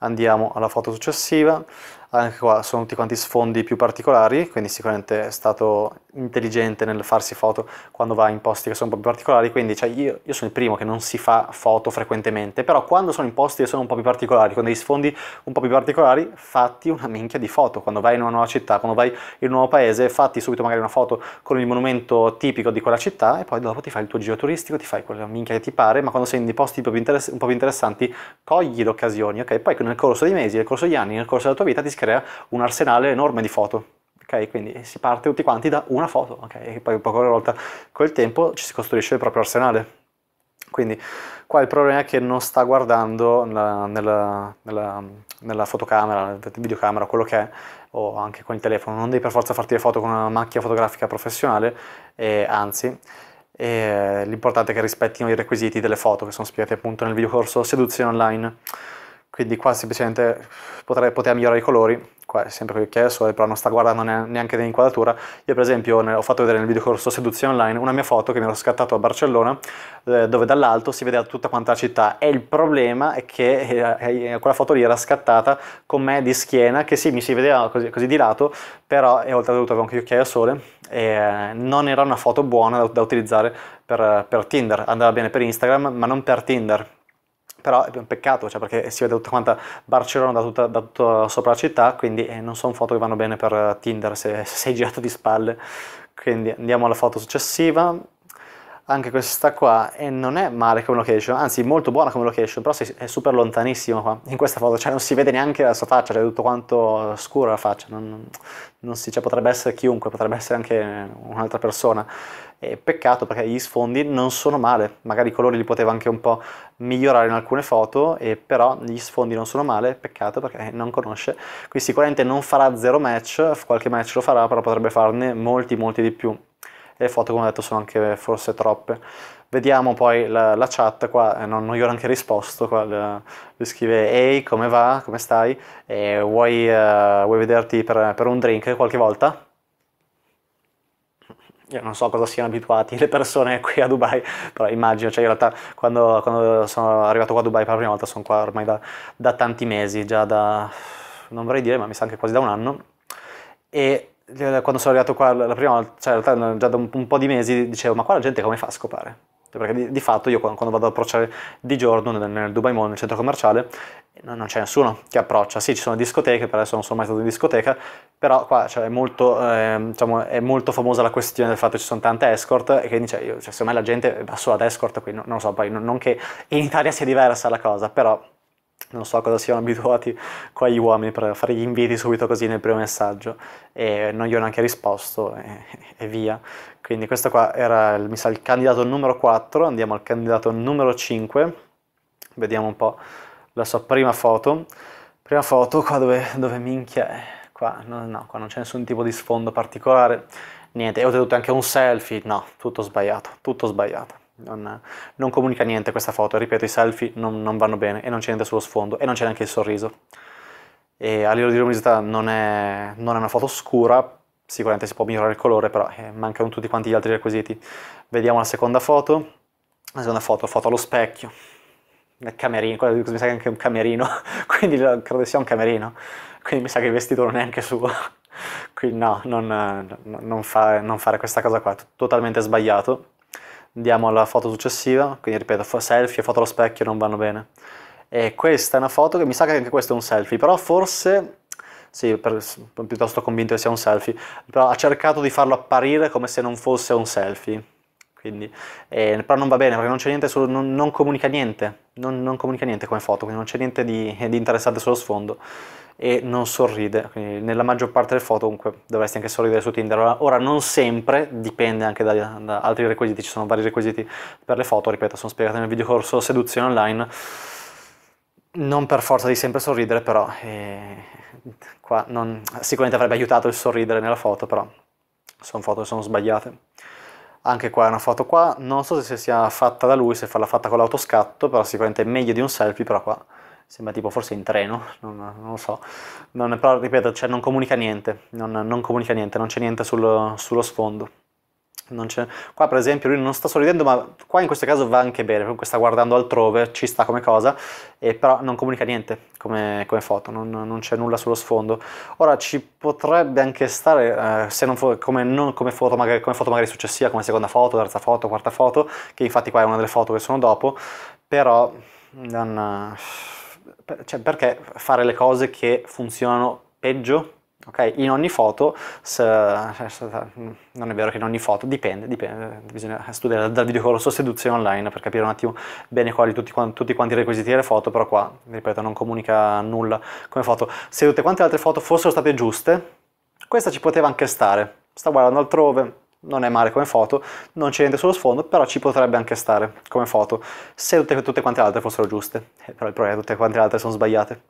Andiamo alla foto successiva, anche qua sono tutti quanti sfondi più particolari, quindi sicuramente è stato intelligente nel farsi foto quando va in posti che sono un po' più particolari, quindi cioè, io, io, sono il primo che non si fa foto frequentemente, però quando sono in posti che sono un po' più particolari, con degli sfondi un po' più particolari, fatti una minchia di foto, quando vai in una nuova città, quando vai in un nuovo paese, fatti subito magari una foto con il monumento tipico di quella città e poi dopo ti fai il tuo giro turistico, ti fai quella minchia che ti pare, ma quando sei in dei posti un po' più, interess- un po più interessanti, cogli le occasioni, ok? Poi nel corso dei mesi, nel corso degli anni, nel corso della tua vita ti si crea un arsenale enorme di foto ok? Quindi si parte tutti quanti da una foto, ok? E poi poco alla volta col tempo ci si costruisce il proprio arsenale. Quindi qua il problema è che non sta guardando nella, nella, nella, nella fotocamera, nella videocamera, quello che è, o anche con il telefono, non devi per forza farti le foto con una macchia fotografica professionale, e anzi l'importante è che rispettino i requisiti delle foto che sono spiegati appunto nel videocorso Seduzione Online. Quindi qua semplicemente potrei, poter migliorare i colori, qua sempre che è sole, però non sta guardando neanche nell'inquadratura. Io per esempio ho fatto vedere nel video corso Seduzione Online una mia foto che mi ero scattato a Barcellona, eh, dove dall'alto si vedeva tutta quanta la città e il problema è che eh, eh, quella foto lì era scattata con me di schiena, che sì, mi si vedeva così, così di lato, però e oltretutto avevo anche gli occhiali al sole, e non era una foto buona da, da utilizzare per, per Tinder, andava bene per Instagram, ma non per Tinder però è un peccato cioè perché si vede tutta quanta Barcellona da, tutta, da tutto sopra la città quindi eh, non sono foto che vanno bene per Tinder se, se sei girato di spalle quindi andiamo alla foto successiva anche questa qua e non è male come location, anzi molto buona come location, però è super lontanissimo qua, in questa foto, cioè non si vede neanche la sua faccia, cioè è tutto quanto scuro la faccia, non, non si, cioè potrebbe essere chiunque, potrebbe essere anche un'altra persona, e peccato perché gli sfondi non sono male, magari i colori li poteva anche un po' migliorare in alcune foto, però gli sfondi non sono male, peccato perché non conosce. Qui sicuramente non farà zero match, qualche match lo farà, però potrebbe farne molti molti di più. E le foto, come ho detto, sono anche forse troppe. Vediamo poi la, la chat, qua eh, non, non, gli ho neanche risposto, qua le, scrive ehi come va, come stai, e vuoi, uh, vuoi vederti per, per un drink qualche volta? io non so cosa siano abituati le persone qui a Dubai, (laughs) però immagino, cioè in realtà quando, quando sono arrivato qua a Dubai per la prima volta sono qua ormai da, da tanti mesi, già da, non vorrei dire, ma mi sa anche quasi da un anno, e eh, quando sono arrivato qua la prima volta, cioè in realtà già da un, un po' di mesi dicevo ma qua la gente come fa a scopare? Perché di, di fatto io quando, vado ad approcciare di giorno nel, nel Dubai Mall, nel centro commerciale, non, non c'è nessuno che approccia. Sì, ci sono discoteche, per adesso non sono mai stato in discoteca, però qua cioè, è, molto, eh, diciamo, è, molto, famosa la questione del fatto che ci sono tante escort e quindi cioè, io, cioè, secondo me la gente va solo ad escort qui, non, non lo so, poi non, non che in Italia sia diversa la cosa, però non so a cosa siano abituati qua gli uomini per fare gli inviti subito così nel primo messaggio e non gli ho neanche risposto e, e via quindi questo qua era il, mi sa, il candidato numero 4, andiamo al candidato numero 5, vediamo un po' la sua prima foto. Prima foto qua dove, dove minchia è, qua, no, no, qua non c'è nessun tipo di sfondo particolare, niente, e ho tenuto anche un selfie, no, tutto sbagliato, tutto sbagliato. Non, non comunica niente questa foto, ripeto i selfie non, non vanno bene e non c'è niente sullo sfondo e non c'è neanche il sorriso. E a livello di luminosità non è, non è una foto scura, sicuramente si può migliorare il colore, però eh, mancano tutti quanti gli altri requisiti. Vediamo la seconda foto, la seconda foto, foto allo specchio, nel camerino, quella di cui mi sa che è anche un camerino, (laughs) quindi credo sia un camerino, quindi mi sa che il vestito non è anche suo, (laughs) quindi no, non, non, fa, non fare questa cosa qua, totalmente sbagliato. Andiamo alla foto successiva, quindi ripeto, selfie e foto allo specchio non vanno bene. E questa è una foto che mi sa che anche questo è un selfie, però forse sì, per, piuttosto convinto che sia un selfie, però ha cercato di farlo apparire come se non fosse un selfie. Quindi, eh, però non va bene perché non c'è niente, su, non, non, comunica niente, non, non, comunica niente come foto, quindi non c'è niente di, di interessante sullo sfondo e non sorride, quindi nella maggior parte delle foto comunque dovresti anche sorridere su Tinder. Ora non sempre, dipende anche da, da altri requisiti, ci sono vari requisiti per le foto, ripeto, sono spiegati nel video corso Seduzione Online non per forza di sempre sorridere, però eh, qua non, sicuramente avrebbe aiutato il sorridere nella foto, però sono foto che sono sbagliate. Anche qua è una foto qua, non so se sia fatta da lui, se farla fatta con l'autoscatto, però sicuramente è meglio di un selfie, però qua sembra tipo forse in treno, non, non lo so. Non, però ripeto, cioè non comunica niente, non, non comunica niente, non c'è niente sul, sullo sfondo. Qua per esempio lui non sta sorridendo, ma qua in questo caso va anche bene, comunque sta guardando altrove, ci sta come cosa, e però non comunica niente come, come foto, non, non c'è nulla sullo sfondo. Ora ci potrebbe anche stare, eh, non, come, non come, foto, magari, come foto magari successiva, come seconda foto, terza foto, quarta foto, che infatti qua è una delle foto che sono dopo, però non, cioè, perché fare le cose che funzionano peggio Okay? In ogni foto, se, cioè, mm, non è vero che in ogni foto, dipende, dipende bisogna studiare dal video videocorso seduzione online per capire un attimo bene quali tutti, tutti quanti i requisiti delle foto, però qua, ripeto, non comunica nulla come foto. Se tutte quante le altre foto fossero state giuste, questa ci poteva anche stare, sta guardando altrove, non è male come foto, non c'è niente sullo sfondo, però ci potrebbe anche stare come foto, se tutte, tutte quante le altre fossero giuste, eh, però il problema è che tutte quante le altre sono sbagliate.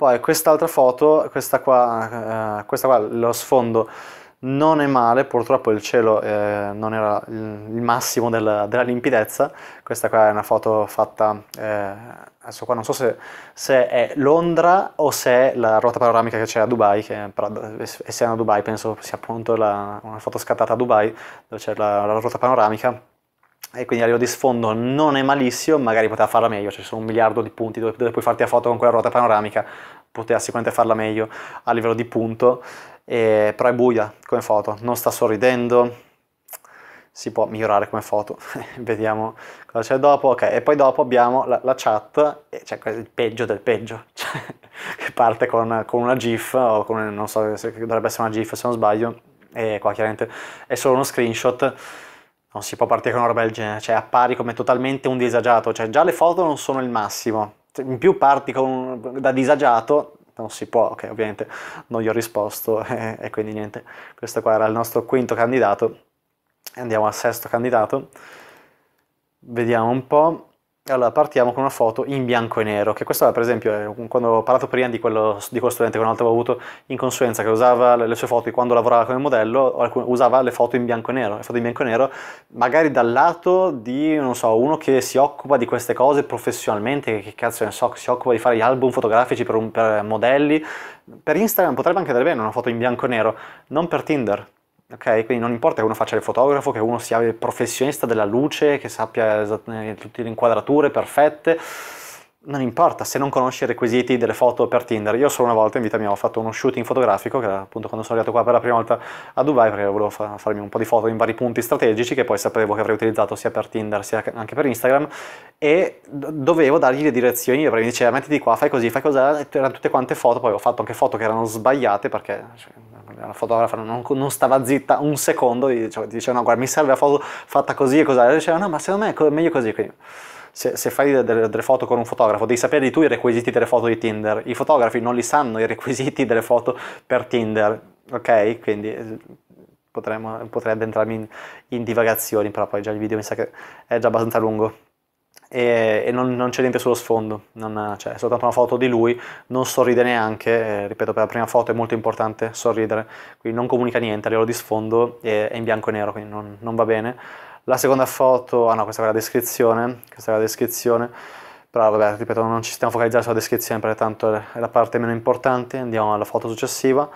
Poi quest'altra foto, questa qua, eh, questa qua, lo sfondo non è male, purtroppo il cielo eh, non era il massimo della, della, limpidezza, questa qua è una foto fatta, eh, adesso qua non so se, se, è Londra o se è la ruota panoramica che c'è a Dubai, che è, se è a Dubai penso sia appunto la, una foto scattata a Dubai dove c'è la, la ruota panoramica, e quindi a livello di sfondo non è malissimo, magari poteva farla meglio, cioè ci sono un miliardo di punti dove, dove puoi farti la foto con quella ruota panoramica, poteva sicuramente farla meglio a livello di punto, eh, però è buia come foto, non sta sorridendo, si può migliorare come foto, (laughs) vediamo cosa c'è dopo, ok, e poi dopo abbiamo la, la chat, e c'è cioè, il peggio del peggio, (laughs) cioè, che parte con, con, una GIF, o con, non so se dovrebbe essere una GIF se non sbaglio, e qua chiaramente è solo uno screenshot, non si può partire con una roba del genere, cioè appari come totalmente un disagiato, cioè già le foto non sono il massimo, in più parti con, da disagiato non si può, ok ovviamente non gli ho risposto e, (laughs) e quindi niente, questo qua era il nostro quinto candidato, andiamo al sesto candidato, vediamo un po', allora, partiamo con una foto in bianco e nero, che questa per esempio, quando ho parlato prima di quello, di quello studente che un'altra avevo avuto in consulenza, che usava le sue foto quando lavorava come modello, usava le foto in bianco e nero, le foto in bianco e nero magari dal lato di, non so, uno che si occupa di queste cose professionalmente, che cazzo ne so, si occupa di fare gli album fotografici per, un, per modelli, per Instagram potrebbe anche andare bene una foto in bianco e nero, non per Tinder, Okay, quindi non importa che uno faccia il fotografo, che uno sia il professionista della luce, che sappia eh, tutte le inquadrature perfette, non importa se non conosci i requisiti delle foto per Tinder. Io solo una volta in vita mia ho fatto uno shooting fotografico, che era appunto quando sono arrivato qua per la prima volta a Dubai, perché volevo fa- farmi un po' di foto in vari punti strategici che poi sapevo che avrei utilizzato sia per Tinder sia anche per Instagram e do- dovevo dargli le direzioni, perché mi diceva mettiti qua, fai così, fai così, erano tutte quante foto, poi ho fatto anche foto che erano sbagliate perché... Cioè, la fotografa non, non, stava zitta un secondo, diceva, diceva no guarda mi serve la foto fatta così e così, e diceva no ma secondo me è meglio così, quindi se, se fai delle, delle, foto con un fotografo, devi sapere di tu i requisiti delle foto di Tinder. I fotografi non li sanno i requisiti delle foto per Tinder, ok? Quindi eh, potremmo, potrei addentrarmi in, in, divagazioni, però poi già il video mi sa che è già abbastanza lungo. E, e non, non, c'è niente sullo sfondo, non, cioè, è soltanto una foto di lui, non sorride neanche, eh, ripeto per la prima foto è molto importante sorridere, quindi non comunica niente a livello di sfondo, è, è in bianco e nero, quindi non, non va bene la seconda foto, ah no, questa è la descrizione, questa è la descrizione, però vabbè, ripeto, non ci stiamo focalizzando sulla descrizione perché tanto è la parte meno importante, andiamo alla foto successiva.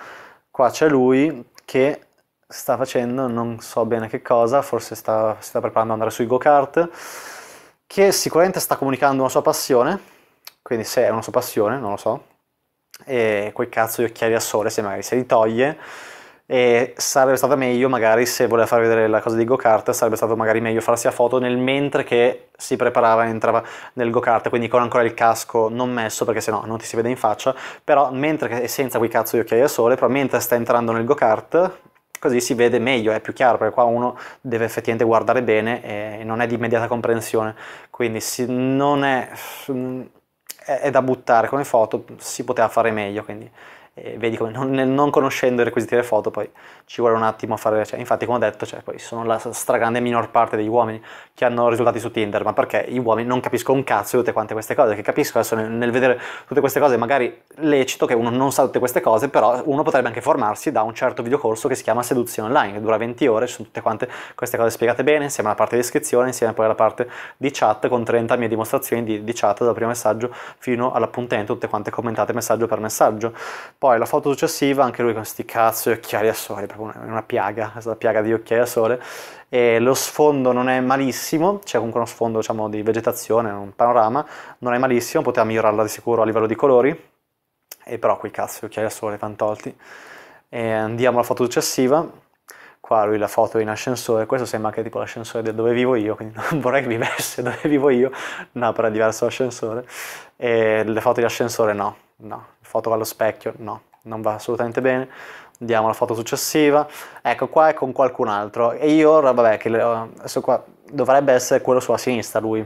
Qua c'è lui che sta facendo, non so bene che cosa, forse sta, si sta preparando ad andare sui go-kart, che sicuramente sta comunicando una sua passione, quindi se è una sua passione, non lo so, e quel cazzo di occhiali a sole, se magari se li toglie, e sarebbe stato meglio magari se voleva far vedere la cosa di go-kart sarebbe stato magari meglio farsi a foto nel mentre che si preparava e entrava nel go-kart quindi con ancora il casco non messo perché sennò non ti si vede in faccia però mentre che senza quei cazzo di occhiaie a sole però mentre sta entrando nel go-kart così si vede meglio, è più chiaro, perché qua uno deve effettivamente guardare bene e non è di immediata comprensione, quindi non è, è da buttare come foto, si poteva fare meglio, quindi e vedi come non, non, conoscendo i requisiti delle foto poi ci vuole un attimo a fare... Cioè, infatti come ho detto cioè, sono la stragrande minor parte degli uomini che hanno risultati su Tinder, ma perché gli uomini non capiscono un cazzo di tutte quante queste cose, che capisco adesso nel, nel vedere tutte queste cose magari lecito che uno non sa tutte queste cose, però uno potrebbe anche formarsi da un certo videocorso che si chiama Seduzione Online, che dura 20 ore, sono tutte quante queste cose spiegate bene, insieme alla parte di iscrizione, insieme poi alla parte di chat con 30 mie dimostrazioni di, di chat dal primo messaggio fino all'appuntamento, tutte quante commentate messaggio per messaggio. Poi la foto successiva, anche lui con questi cazzo e occhiali a sole, proprio una, piaga, è stata piaga di occhiali a sole. E lo sfondo non è malissimo, c'è comunque uno sfondo diciamo, di vegetazione, un panorama, non è malissimo, poteva migliorarla di sicuro a livello di colori, e però quei cazzo di occhiali a sole vanno tolti. E andiamo alla foto successiva, qua lui la foto in ascensore, questo sembra anche tipo l'ascensore di dove vivo io, quindi non vorrei che vivesse (laughs) dove vivo io, no, però è diverso l'ascensore, e le foto di ascensore no, No, foto allo specchio, no, non va assolutamente bene. Andiamo alla foto successiva. Ecco, qua è con qualcun altro. E io, vabbè, che adesso qua dovrebbe essere quello sulla sinistra, lui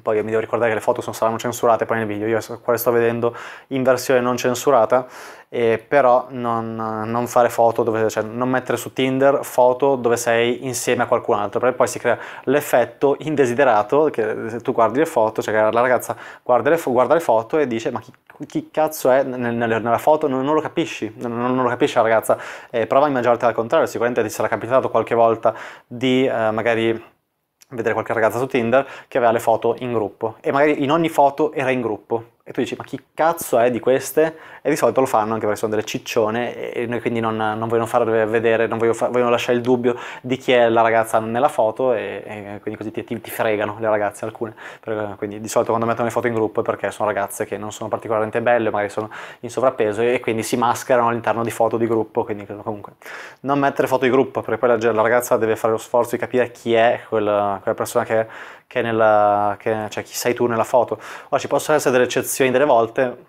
poi mi devo ricordare che le foto saranno censurate poi nel video, io quale sto vedendo in versione non censurata, eh, però non, non, fare foto, dove, cioè non mettere su Tinder foto dove sei insieme a qualcun altro, perché poi si crea l'effetto indesiderato, che se tu guardi le foto, cioè la ragazza guarda le, guarda le foto e dice ma chi, chi cazzo è nella foto, non, non lo capisci, non, non, lo capisce la ragazza, eh, prova a immaginarti al contrario, sicuramente ti sarà capitato qualche volta di eh, magari vedere qualche ragazza su Tinder che aveva le foto in gruppo e magari in ogni foto era in gruppo e tu dici, ma chi cazzo è di queste? E di solito lo fanno anche perché sono delle ciccione e noi quindi non, non vogliono far vedere, non vogliono, fa, vogliono, lasciare il dubbio di chi è la ragazza nella foto e, e quindi così ti, ti, ti, fregano le ragazze alcune. quindi di solito quando mettono le foto in gruppo è perché sono ragazze che non sono particolarmente belle, magari sono in sovrappeso e, e quindi si mascherano all'interno di foto di gruppo, quindi comunque non mettere foto di gruppo perché poi la, la ragazza deve fare lo sforzo di capire chi è quella, quella persona che, che, nella, che, cioè, chi sei tu nella foto. Ora ci possono essere delle eccezioni delle volte,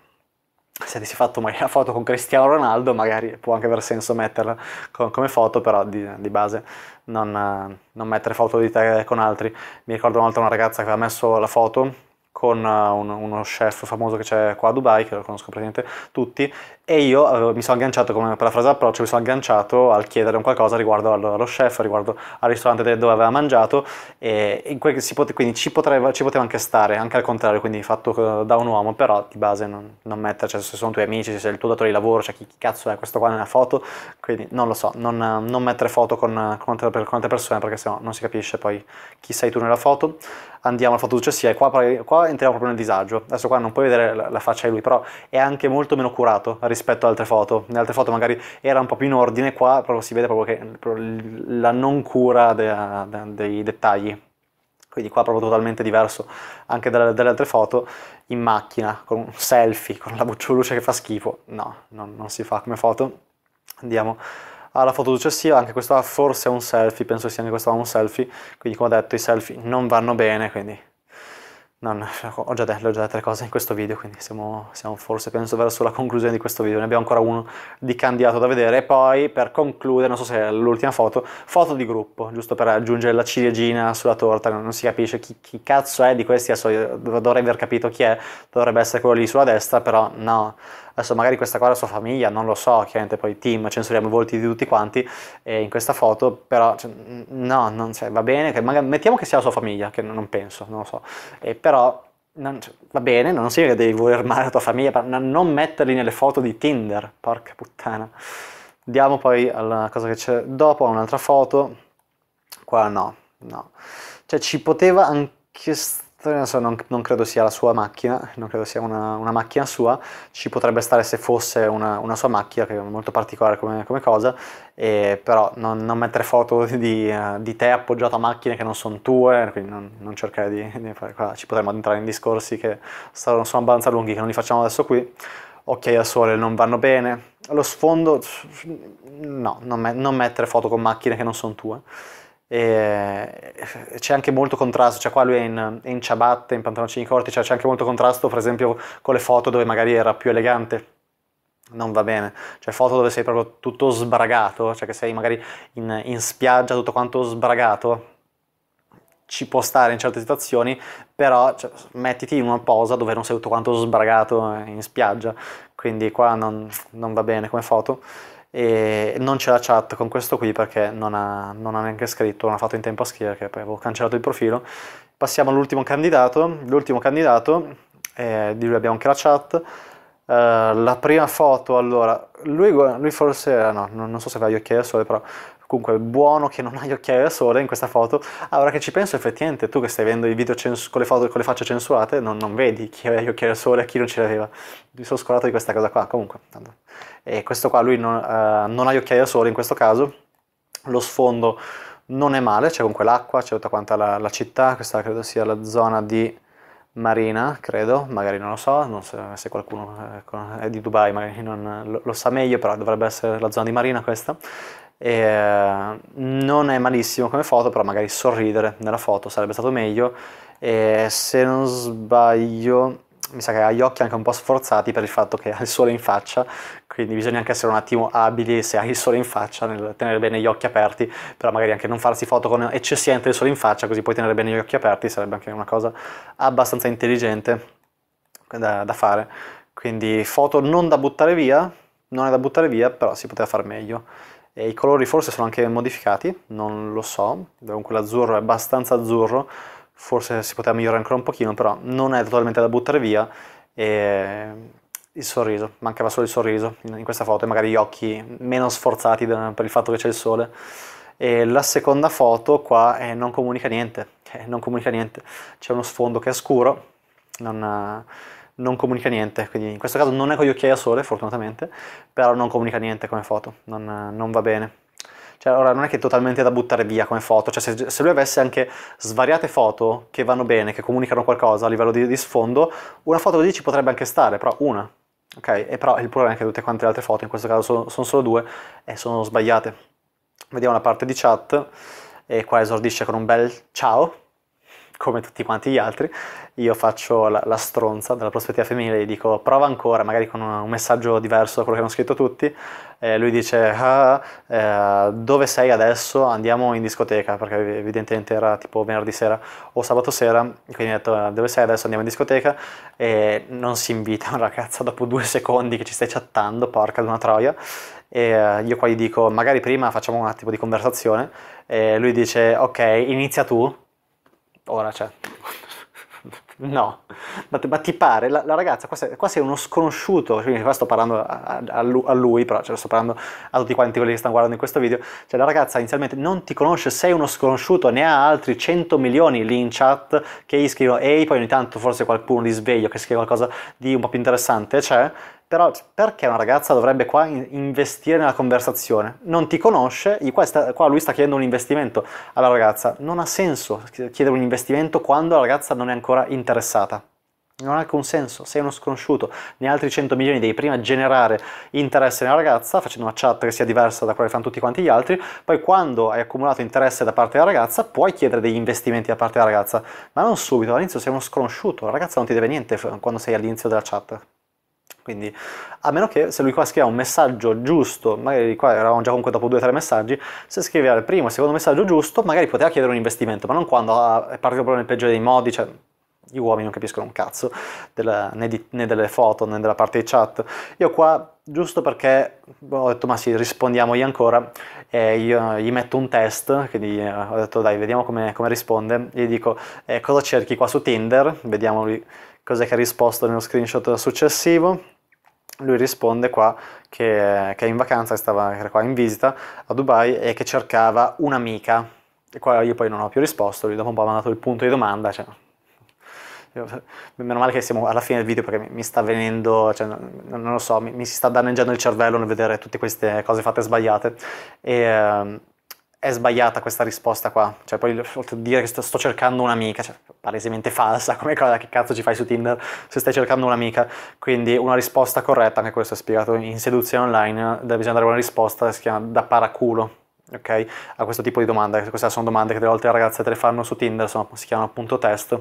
se ti sei fatto magari la foto con Cristiano Ronaldo, magari può anche aver senso metterla con, come foto, però di, di base non, non, mettere foto di te con altri. Mi ricordo un'altra una ragazza che aveva messo la foto con eh, uno chef famoso che c'è qua a Dubai, che lo conosco praticamente tutti, e io avevo, mi sono agganciato, come per la frase approccio, mi sono agganciato al chiedere un qualcosa riguardo allo, allo chef, riguardo al ristorante dove aveva mangiato e pote, quindi ci, potrebbe, ci, poteva anche stare, anche al contrario, quindi fatto eh, da un uomo, però di base non, non metterci, cioè, se sono tuoi amici, se sei il tuo datore di lavoro, cioè chi, chi cazzo è questo qua nella foto, quindi non lo so, non, non mettere foto con, con, altre, con, altre, persone perché sennò non si capisce poi chi sei tu nella foto. Andiamo alla foto successiva e qua, qua entriamo proprio nel disagio, adesso qua non puoi vedere la, la faccia di lui, però è anche molto meno curato rispetto rispetto ad altre foto. Nelle altre foto magari era un po' più in ordine, qua proprio si vede proprio, che, la non cura dei, dei dettagli. Quindi qua proprio totalmente diverso anche dalle, dalle altre foto, in macchina, con un selfie, con la boccioluce che fa schifo. No, non, non si fa come foto. Andiamo alla foto successiva, anche questa forse è un selfie, penso sia anche questa un selfie, quindi come ho detto i selfie non vanno bene, quindi No, no, ho già detto, già altre cose in questo video, quindi siamo, siamo forse penso verso la conclusione di questo video. Ne abbiamo ancora uno di candidato da vedere. E poi per concludere, non so se è l'ultima foto, foto di gruppo, giusto per aggiungere la ciliegina sulla torta. Non, non si capisce chi, chi, cazzo è di questi, adesso dovrei aver capito chi è, dovrebbe essere quello lì sulla destra, però no. Adesso magari questa qua è la sua famiglia, non lo so, chiaramente poi team, censuriamo i volti di tutti quanti eh, in questa foto, però cioè, no, non, cioè, va bene, che magari, mettiamo che sia la sua famiglia, che non penso, non lo so, eh, però non, cioè, va bene, non significa che devi voler male la tua famiglia, non metterli nelle foto di Tinder, porca puttana. Andiamo poi alla cosa che c'è dopo, un'altra foto, qua no, no. Cioè ci poteva anche stare non, non, credo sia la sua macchina, non credo sia una, una macchina sua, ci potrebbe stare se fosse una, una, sua macchina, che è molto particolare come, come cosa, e, però non, non, mettere foto di, di eh, te appoggiato a macchine che non sono tue, quindi non, non cercare di, di, fare qua, ci potremmo entrare in discorsi che sono, sono abbastanza lunghi, che non li facciamo adesso qui, occhiai al sole non vanno bene, lo sfondo, no, non, me, non mettere foto con macchine che non sono tue. E c'è anche molto contrasto, cioè qua lui è in, è in ciabatte, in pantaloncini corti, cioè c'è anche molto contrasto per esempio con le foto dove magari era più elegante non va bene, cioè foto dove sei proprio tutto sbragato, cioè che sei magari in, in, spiaggia tutto quanto sbragato, ci può stare in certe situazioni, però cioè, mettiti in una posa dove non sei tutto quanto sbragato eh, in spiaggia, quindi qua non, non va bene come foto e non c'è la chat con questo qui perché non ha, non ha neanche scritto, non ha fatto in tempo a scrivere che poi avevo cancellato il profilo. Passiamo all'ultimo candidato, l'ultimo candidato, eh, di lui abbiamo anche la chat, Uh, la prima foto, allora, lui, lui forse, ah, no, non, so se aveva gli occhiali da eh, sole, però comunque buono che non ha gli occhiali da sole in questa foto. Allora che ci penso, effettivamente tu che stai vedendo i video con le foto con le facce censurate, non, non vedi chi aveva gli occhiali da sole e chi non ce l'aveva. Mi sono scordato di questa cosa qua. Comunque, E questo qua, lui non, uh, non ha gli occhiali da sole in questo caso. Lo sfondo non è male, c'è comunque l'acqua, c'è tutta quanta la, la, città, questa credo sia la zona di Marina, credo, magari non lo so, non so se qualcuno eh, è di Dubai magari non, lo, lo, sa meglio, però dovrebbe essere la zona di Marina questa, eh, non è malissimo come foto, però magari sorridere nella foto sarebbe stato meglio. Eh, se non sbaglio, mi sa che ha gli occhi anche un po' sforzati per il fatto che ha il sole in faccia, quindi bisogna anche essere un attimo abili se hai il sole in faccia nel tenere bene gli occhi aperti, però magari anche non farsi foto con eccessivamente il sole in faccia, così puoi tenere bene gli occhi aperti, sarebbe anche una cosa abbastanza intelligente da, da fare. Quindi foto non da buttare via, non è da buttare via, però si poteva far meglio e i colori forse sono anche modificati, non lo so, comunque l'azzurro è abbastanza azzurro, forse si poteva migliorare ancora un pochino, però non è totalmente da buttare via e il sorriso, mancava solo il sorriso in questa foto e magari gli occhi meno sforzati per il fatto che c'è il sole. E la seconda foto qua eh, non comunica niente, eh, non comunica niente, c'è uno sfondo che è scuro, non... Ha non comunica niente, quindi in questo caso non è con gli occhiali a sole fortunatamente, però non comunica niente come foto, non, non va bene. Cioè, ora non è che è totalmente da buttare via come foto, cioè se, se, lui avesse anche svariate foto che vanno bene, che comunicano qualcosa a livello di, di sfondo, una foto così ci potrebbe anche stare, però una, ok? E però il problema è che tutte quante le altre foto, in questo caso sono, sono solo due, e eh, sono sbagliate. Vediamo la parte di chat, e qua esordisce con un bel ciao, come tutti quanti gli altri, io faccio la, la stronza dalla prospettiva femminile, gli dico prova ancora, magari con un, un messaggio diverso da quello che hanno scritto tutti, eh, lui dice ah, eh, dove sei adesso, andiamo in discoteca, perché evidentemente era tipo venerdì sera o sabato sera, quindi ho detto dove sei adesso, andiamo in discoteca, e non si invita una ragazza dopo due secondi che ci stai chattando, porca di una troia, e eh, io qua gli dico magari prima facciamo un attimo di conversazione, e lui dice ok inizia tu, ora cioè no ma, ma ti pare la, la ragazza qua sei, uno sconosciuto quindi qua sto parlando a, a, lui però ce cioè, lo sto parlando a tutti quanti quelli che stanno guardando in questo video cioè la ragazza inizialmente non ti conosce sei uno sconosciuto ne ha altri 100 milioni lì in chat che gli scrivono ehi poi ogni tanto forse qualcuno di sveglio che scrive qualcosa di un po' più interessante c'è cioè, però perché una ragazza dovrebbe qua investire nella conversazione? Non ti conosce, qua, sta, qua, lui sta chiedendo un investimento alla ragazza. Non ha senso chiedere un investimento quando la ragazza non è ancora interessata. Non ha alcun senso, sei uno sconosciuto. Ne altri 100 milioni devi prima generare interesse nella ragazza, facendo una chat che sia diversa da quella che fanno tutti quanti gli altri. Poi quando hai accumulato interesse da parte della ragazza, puoi chiedere degli investimenti da parte della ragazza. Ma non subito, all'inizio sei uno sconosciuto, la ragazza non ti deve niente quando sei all'inizio della chat. Quindi, a meno che se lui qua scriva un messaggio giusto, magari qua eravamo già comunque dopo due o tre messaggi, se scriveva il primo e il secondo messaggio giusto, magari poteva chiedere un investimento, ma non quando ah, è partito proprio nel peggiore dei modi, cioè gli uomini non capiscono un cazzo della, né, di, né, delle foto né della parte di chat. Io qua, giusto perché boh, ho detto ma sì, rispondiamo rispondiamogli ancora, eh, io gli metto un test, quindi eh, ho detto dai, vediamo come, come risponde, gli dico eh, cosa cerchi qua su Tinder, vediamo lui cos'è che ha risposto nello screenshot successivo lui risponde qua che, che, è in vacanza, che stava qua in visita a Dubai e che cercava un'amica. E qua io poi non ho più risposto, lui dopo un po' ha mandato il punto di domanda. Cioè, io, (laughs) meno male che siamo alla fine del video perché mi, mi sta venendo, cioè, non, non, lo so, mi, mi, si sta danneggiando il cervello nel vedere tutte queste cose fatte sbagliate. E, ehm, è sbagliata questa risposta qua. Cioè, poi dire che sto, sto cercando un'amica, cioè, palesemente falsa (laughs) come cosa, che cazzo ci fai su Tinder se stai cercando un'amica? Quindi una risposta corretta, anche questo è spiegato in seduzione online, bisogna dare una risposta si chiama da paraculo. Okay? A questo tipo di domande, queste sono domande che delle volte le ragazze te le fanno su Tinder, sono, si chiamano appunto test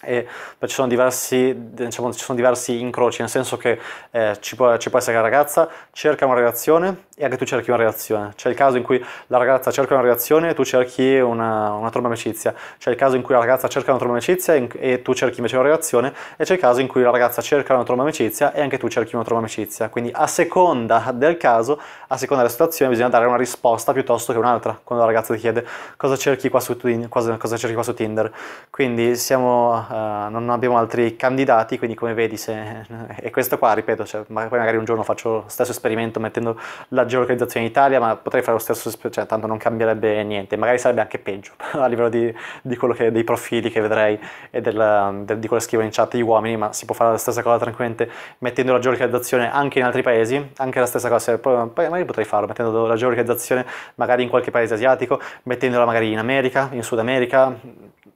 e, beh, ci, sono diversi, eh, diciamo, ci, sono diversi, incroci, nel senso che eh, ci, può, ci, può, essere che la ragazza cerca una relazione e anche tu cerchi una relazione. C'è il caso in cui la ragazza cerca una relazione e tu cerchi una, una tromba amicizia. C'è il caso in cui la ragazza cerca una tromba amicizia e, e tu cerchi invece una relazione. E c'è il caso in cui la ragazza cerca una tromba amicizia e anche tu cerchi una tromba amicizia. Quindi a seconda del caso, a seconda della situazione, bisogna dare una risposta piuttosto che un'altra. Quando la ragazza ti chiede cosa cerchi qua su, cosa, cosa cerchi qua su Tinder. Quindi siamo eh, non abbiamo altri candidati, quindi come vedi se... Eh, e questo qua, ripeto, cioè, ma poi magari un giorno faccio lo stesso esperimento mettendo la geolocalizzazione in Italia, ma potrei fare lo stesso, cioè tanto non cambierebbe niente, magari sarebbe anche peggio (laughs) a livello di, di che, dei profili che vedrei e del, del, di quello che scrivo in chat gli uomini, ma si può fare la stessa cosa tranquillamente mettendo la geolocalizzazione anche in altri paesi, anche la stessa cosa, magari potrei farlo mettendo la geolocalizzazione magari in qualche paese asiatico, mettendola magari in America, in Sud America,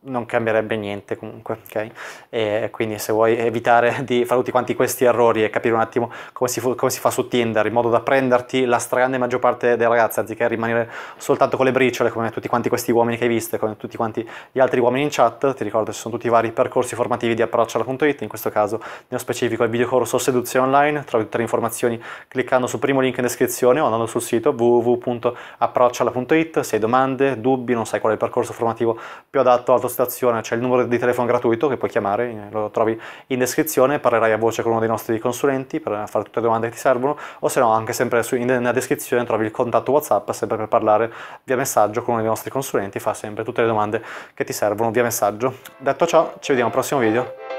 non cambierebbe niente comunque, ok? E quindi se vuoi evitare di fare tutti quanti questi errori e capire un attimo come si, come si fa su Tinder, in modo da prenderti la stragrande maggior parte delle ragazze, anziché rimanere soltanto con le briciole, come tutti quanti questi uomini che hai visto e come tutti quanti gli altri uomini in chat, ti ricordo ci sono tutti i vari percorsi formativi di approcciala.it, in questo caso nello specifico il videocorso Seduzione Online, trovi tutte le informazioni cliccando sul primo link in descrizione o andando sul sito www.approcciala.it, se hai domande, dubbi, non sai qual è il percorso formativo più adatto al tuo stazione c'è il numero di telefono gratuito che puoi chiamare, eh, lo trovi in descrizione, parlerai a voce con uno dei nostri consulenti per fare tutte le domande che ti servono, o se no anche sempre su, in, nella descrizione trovi il contatto WhatsApp sempre per parlare via messaggio con uno dei nostri consulenti, fa sempre tutte le domande che ti servono via messaggio. Detto ciò, ci vediamo al prossimo video.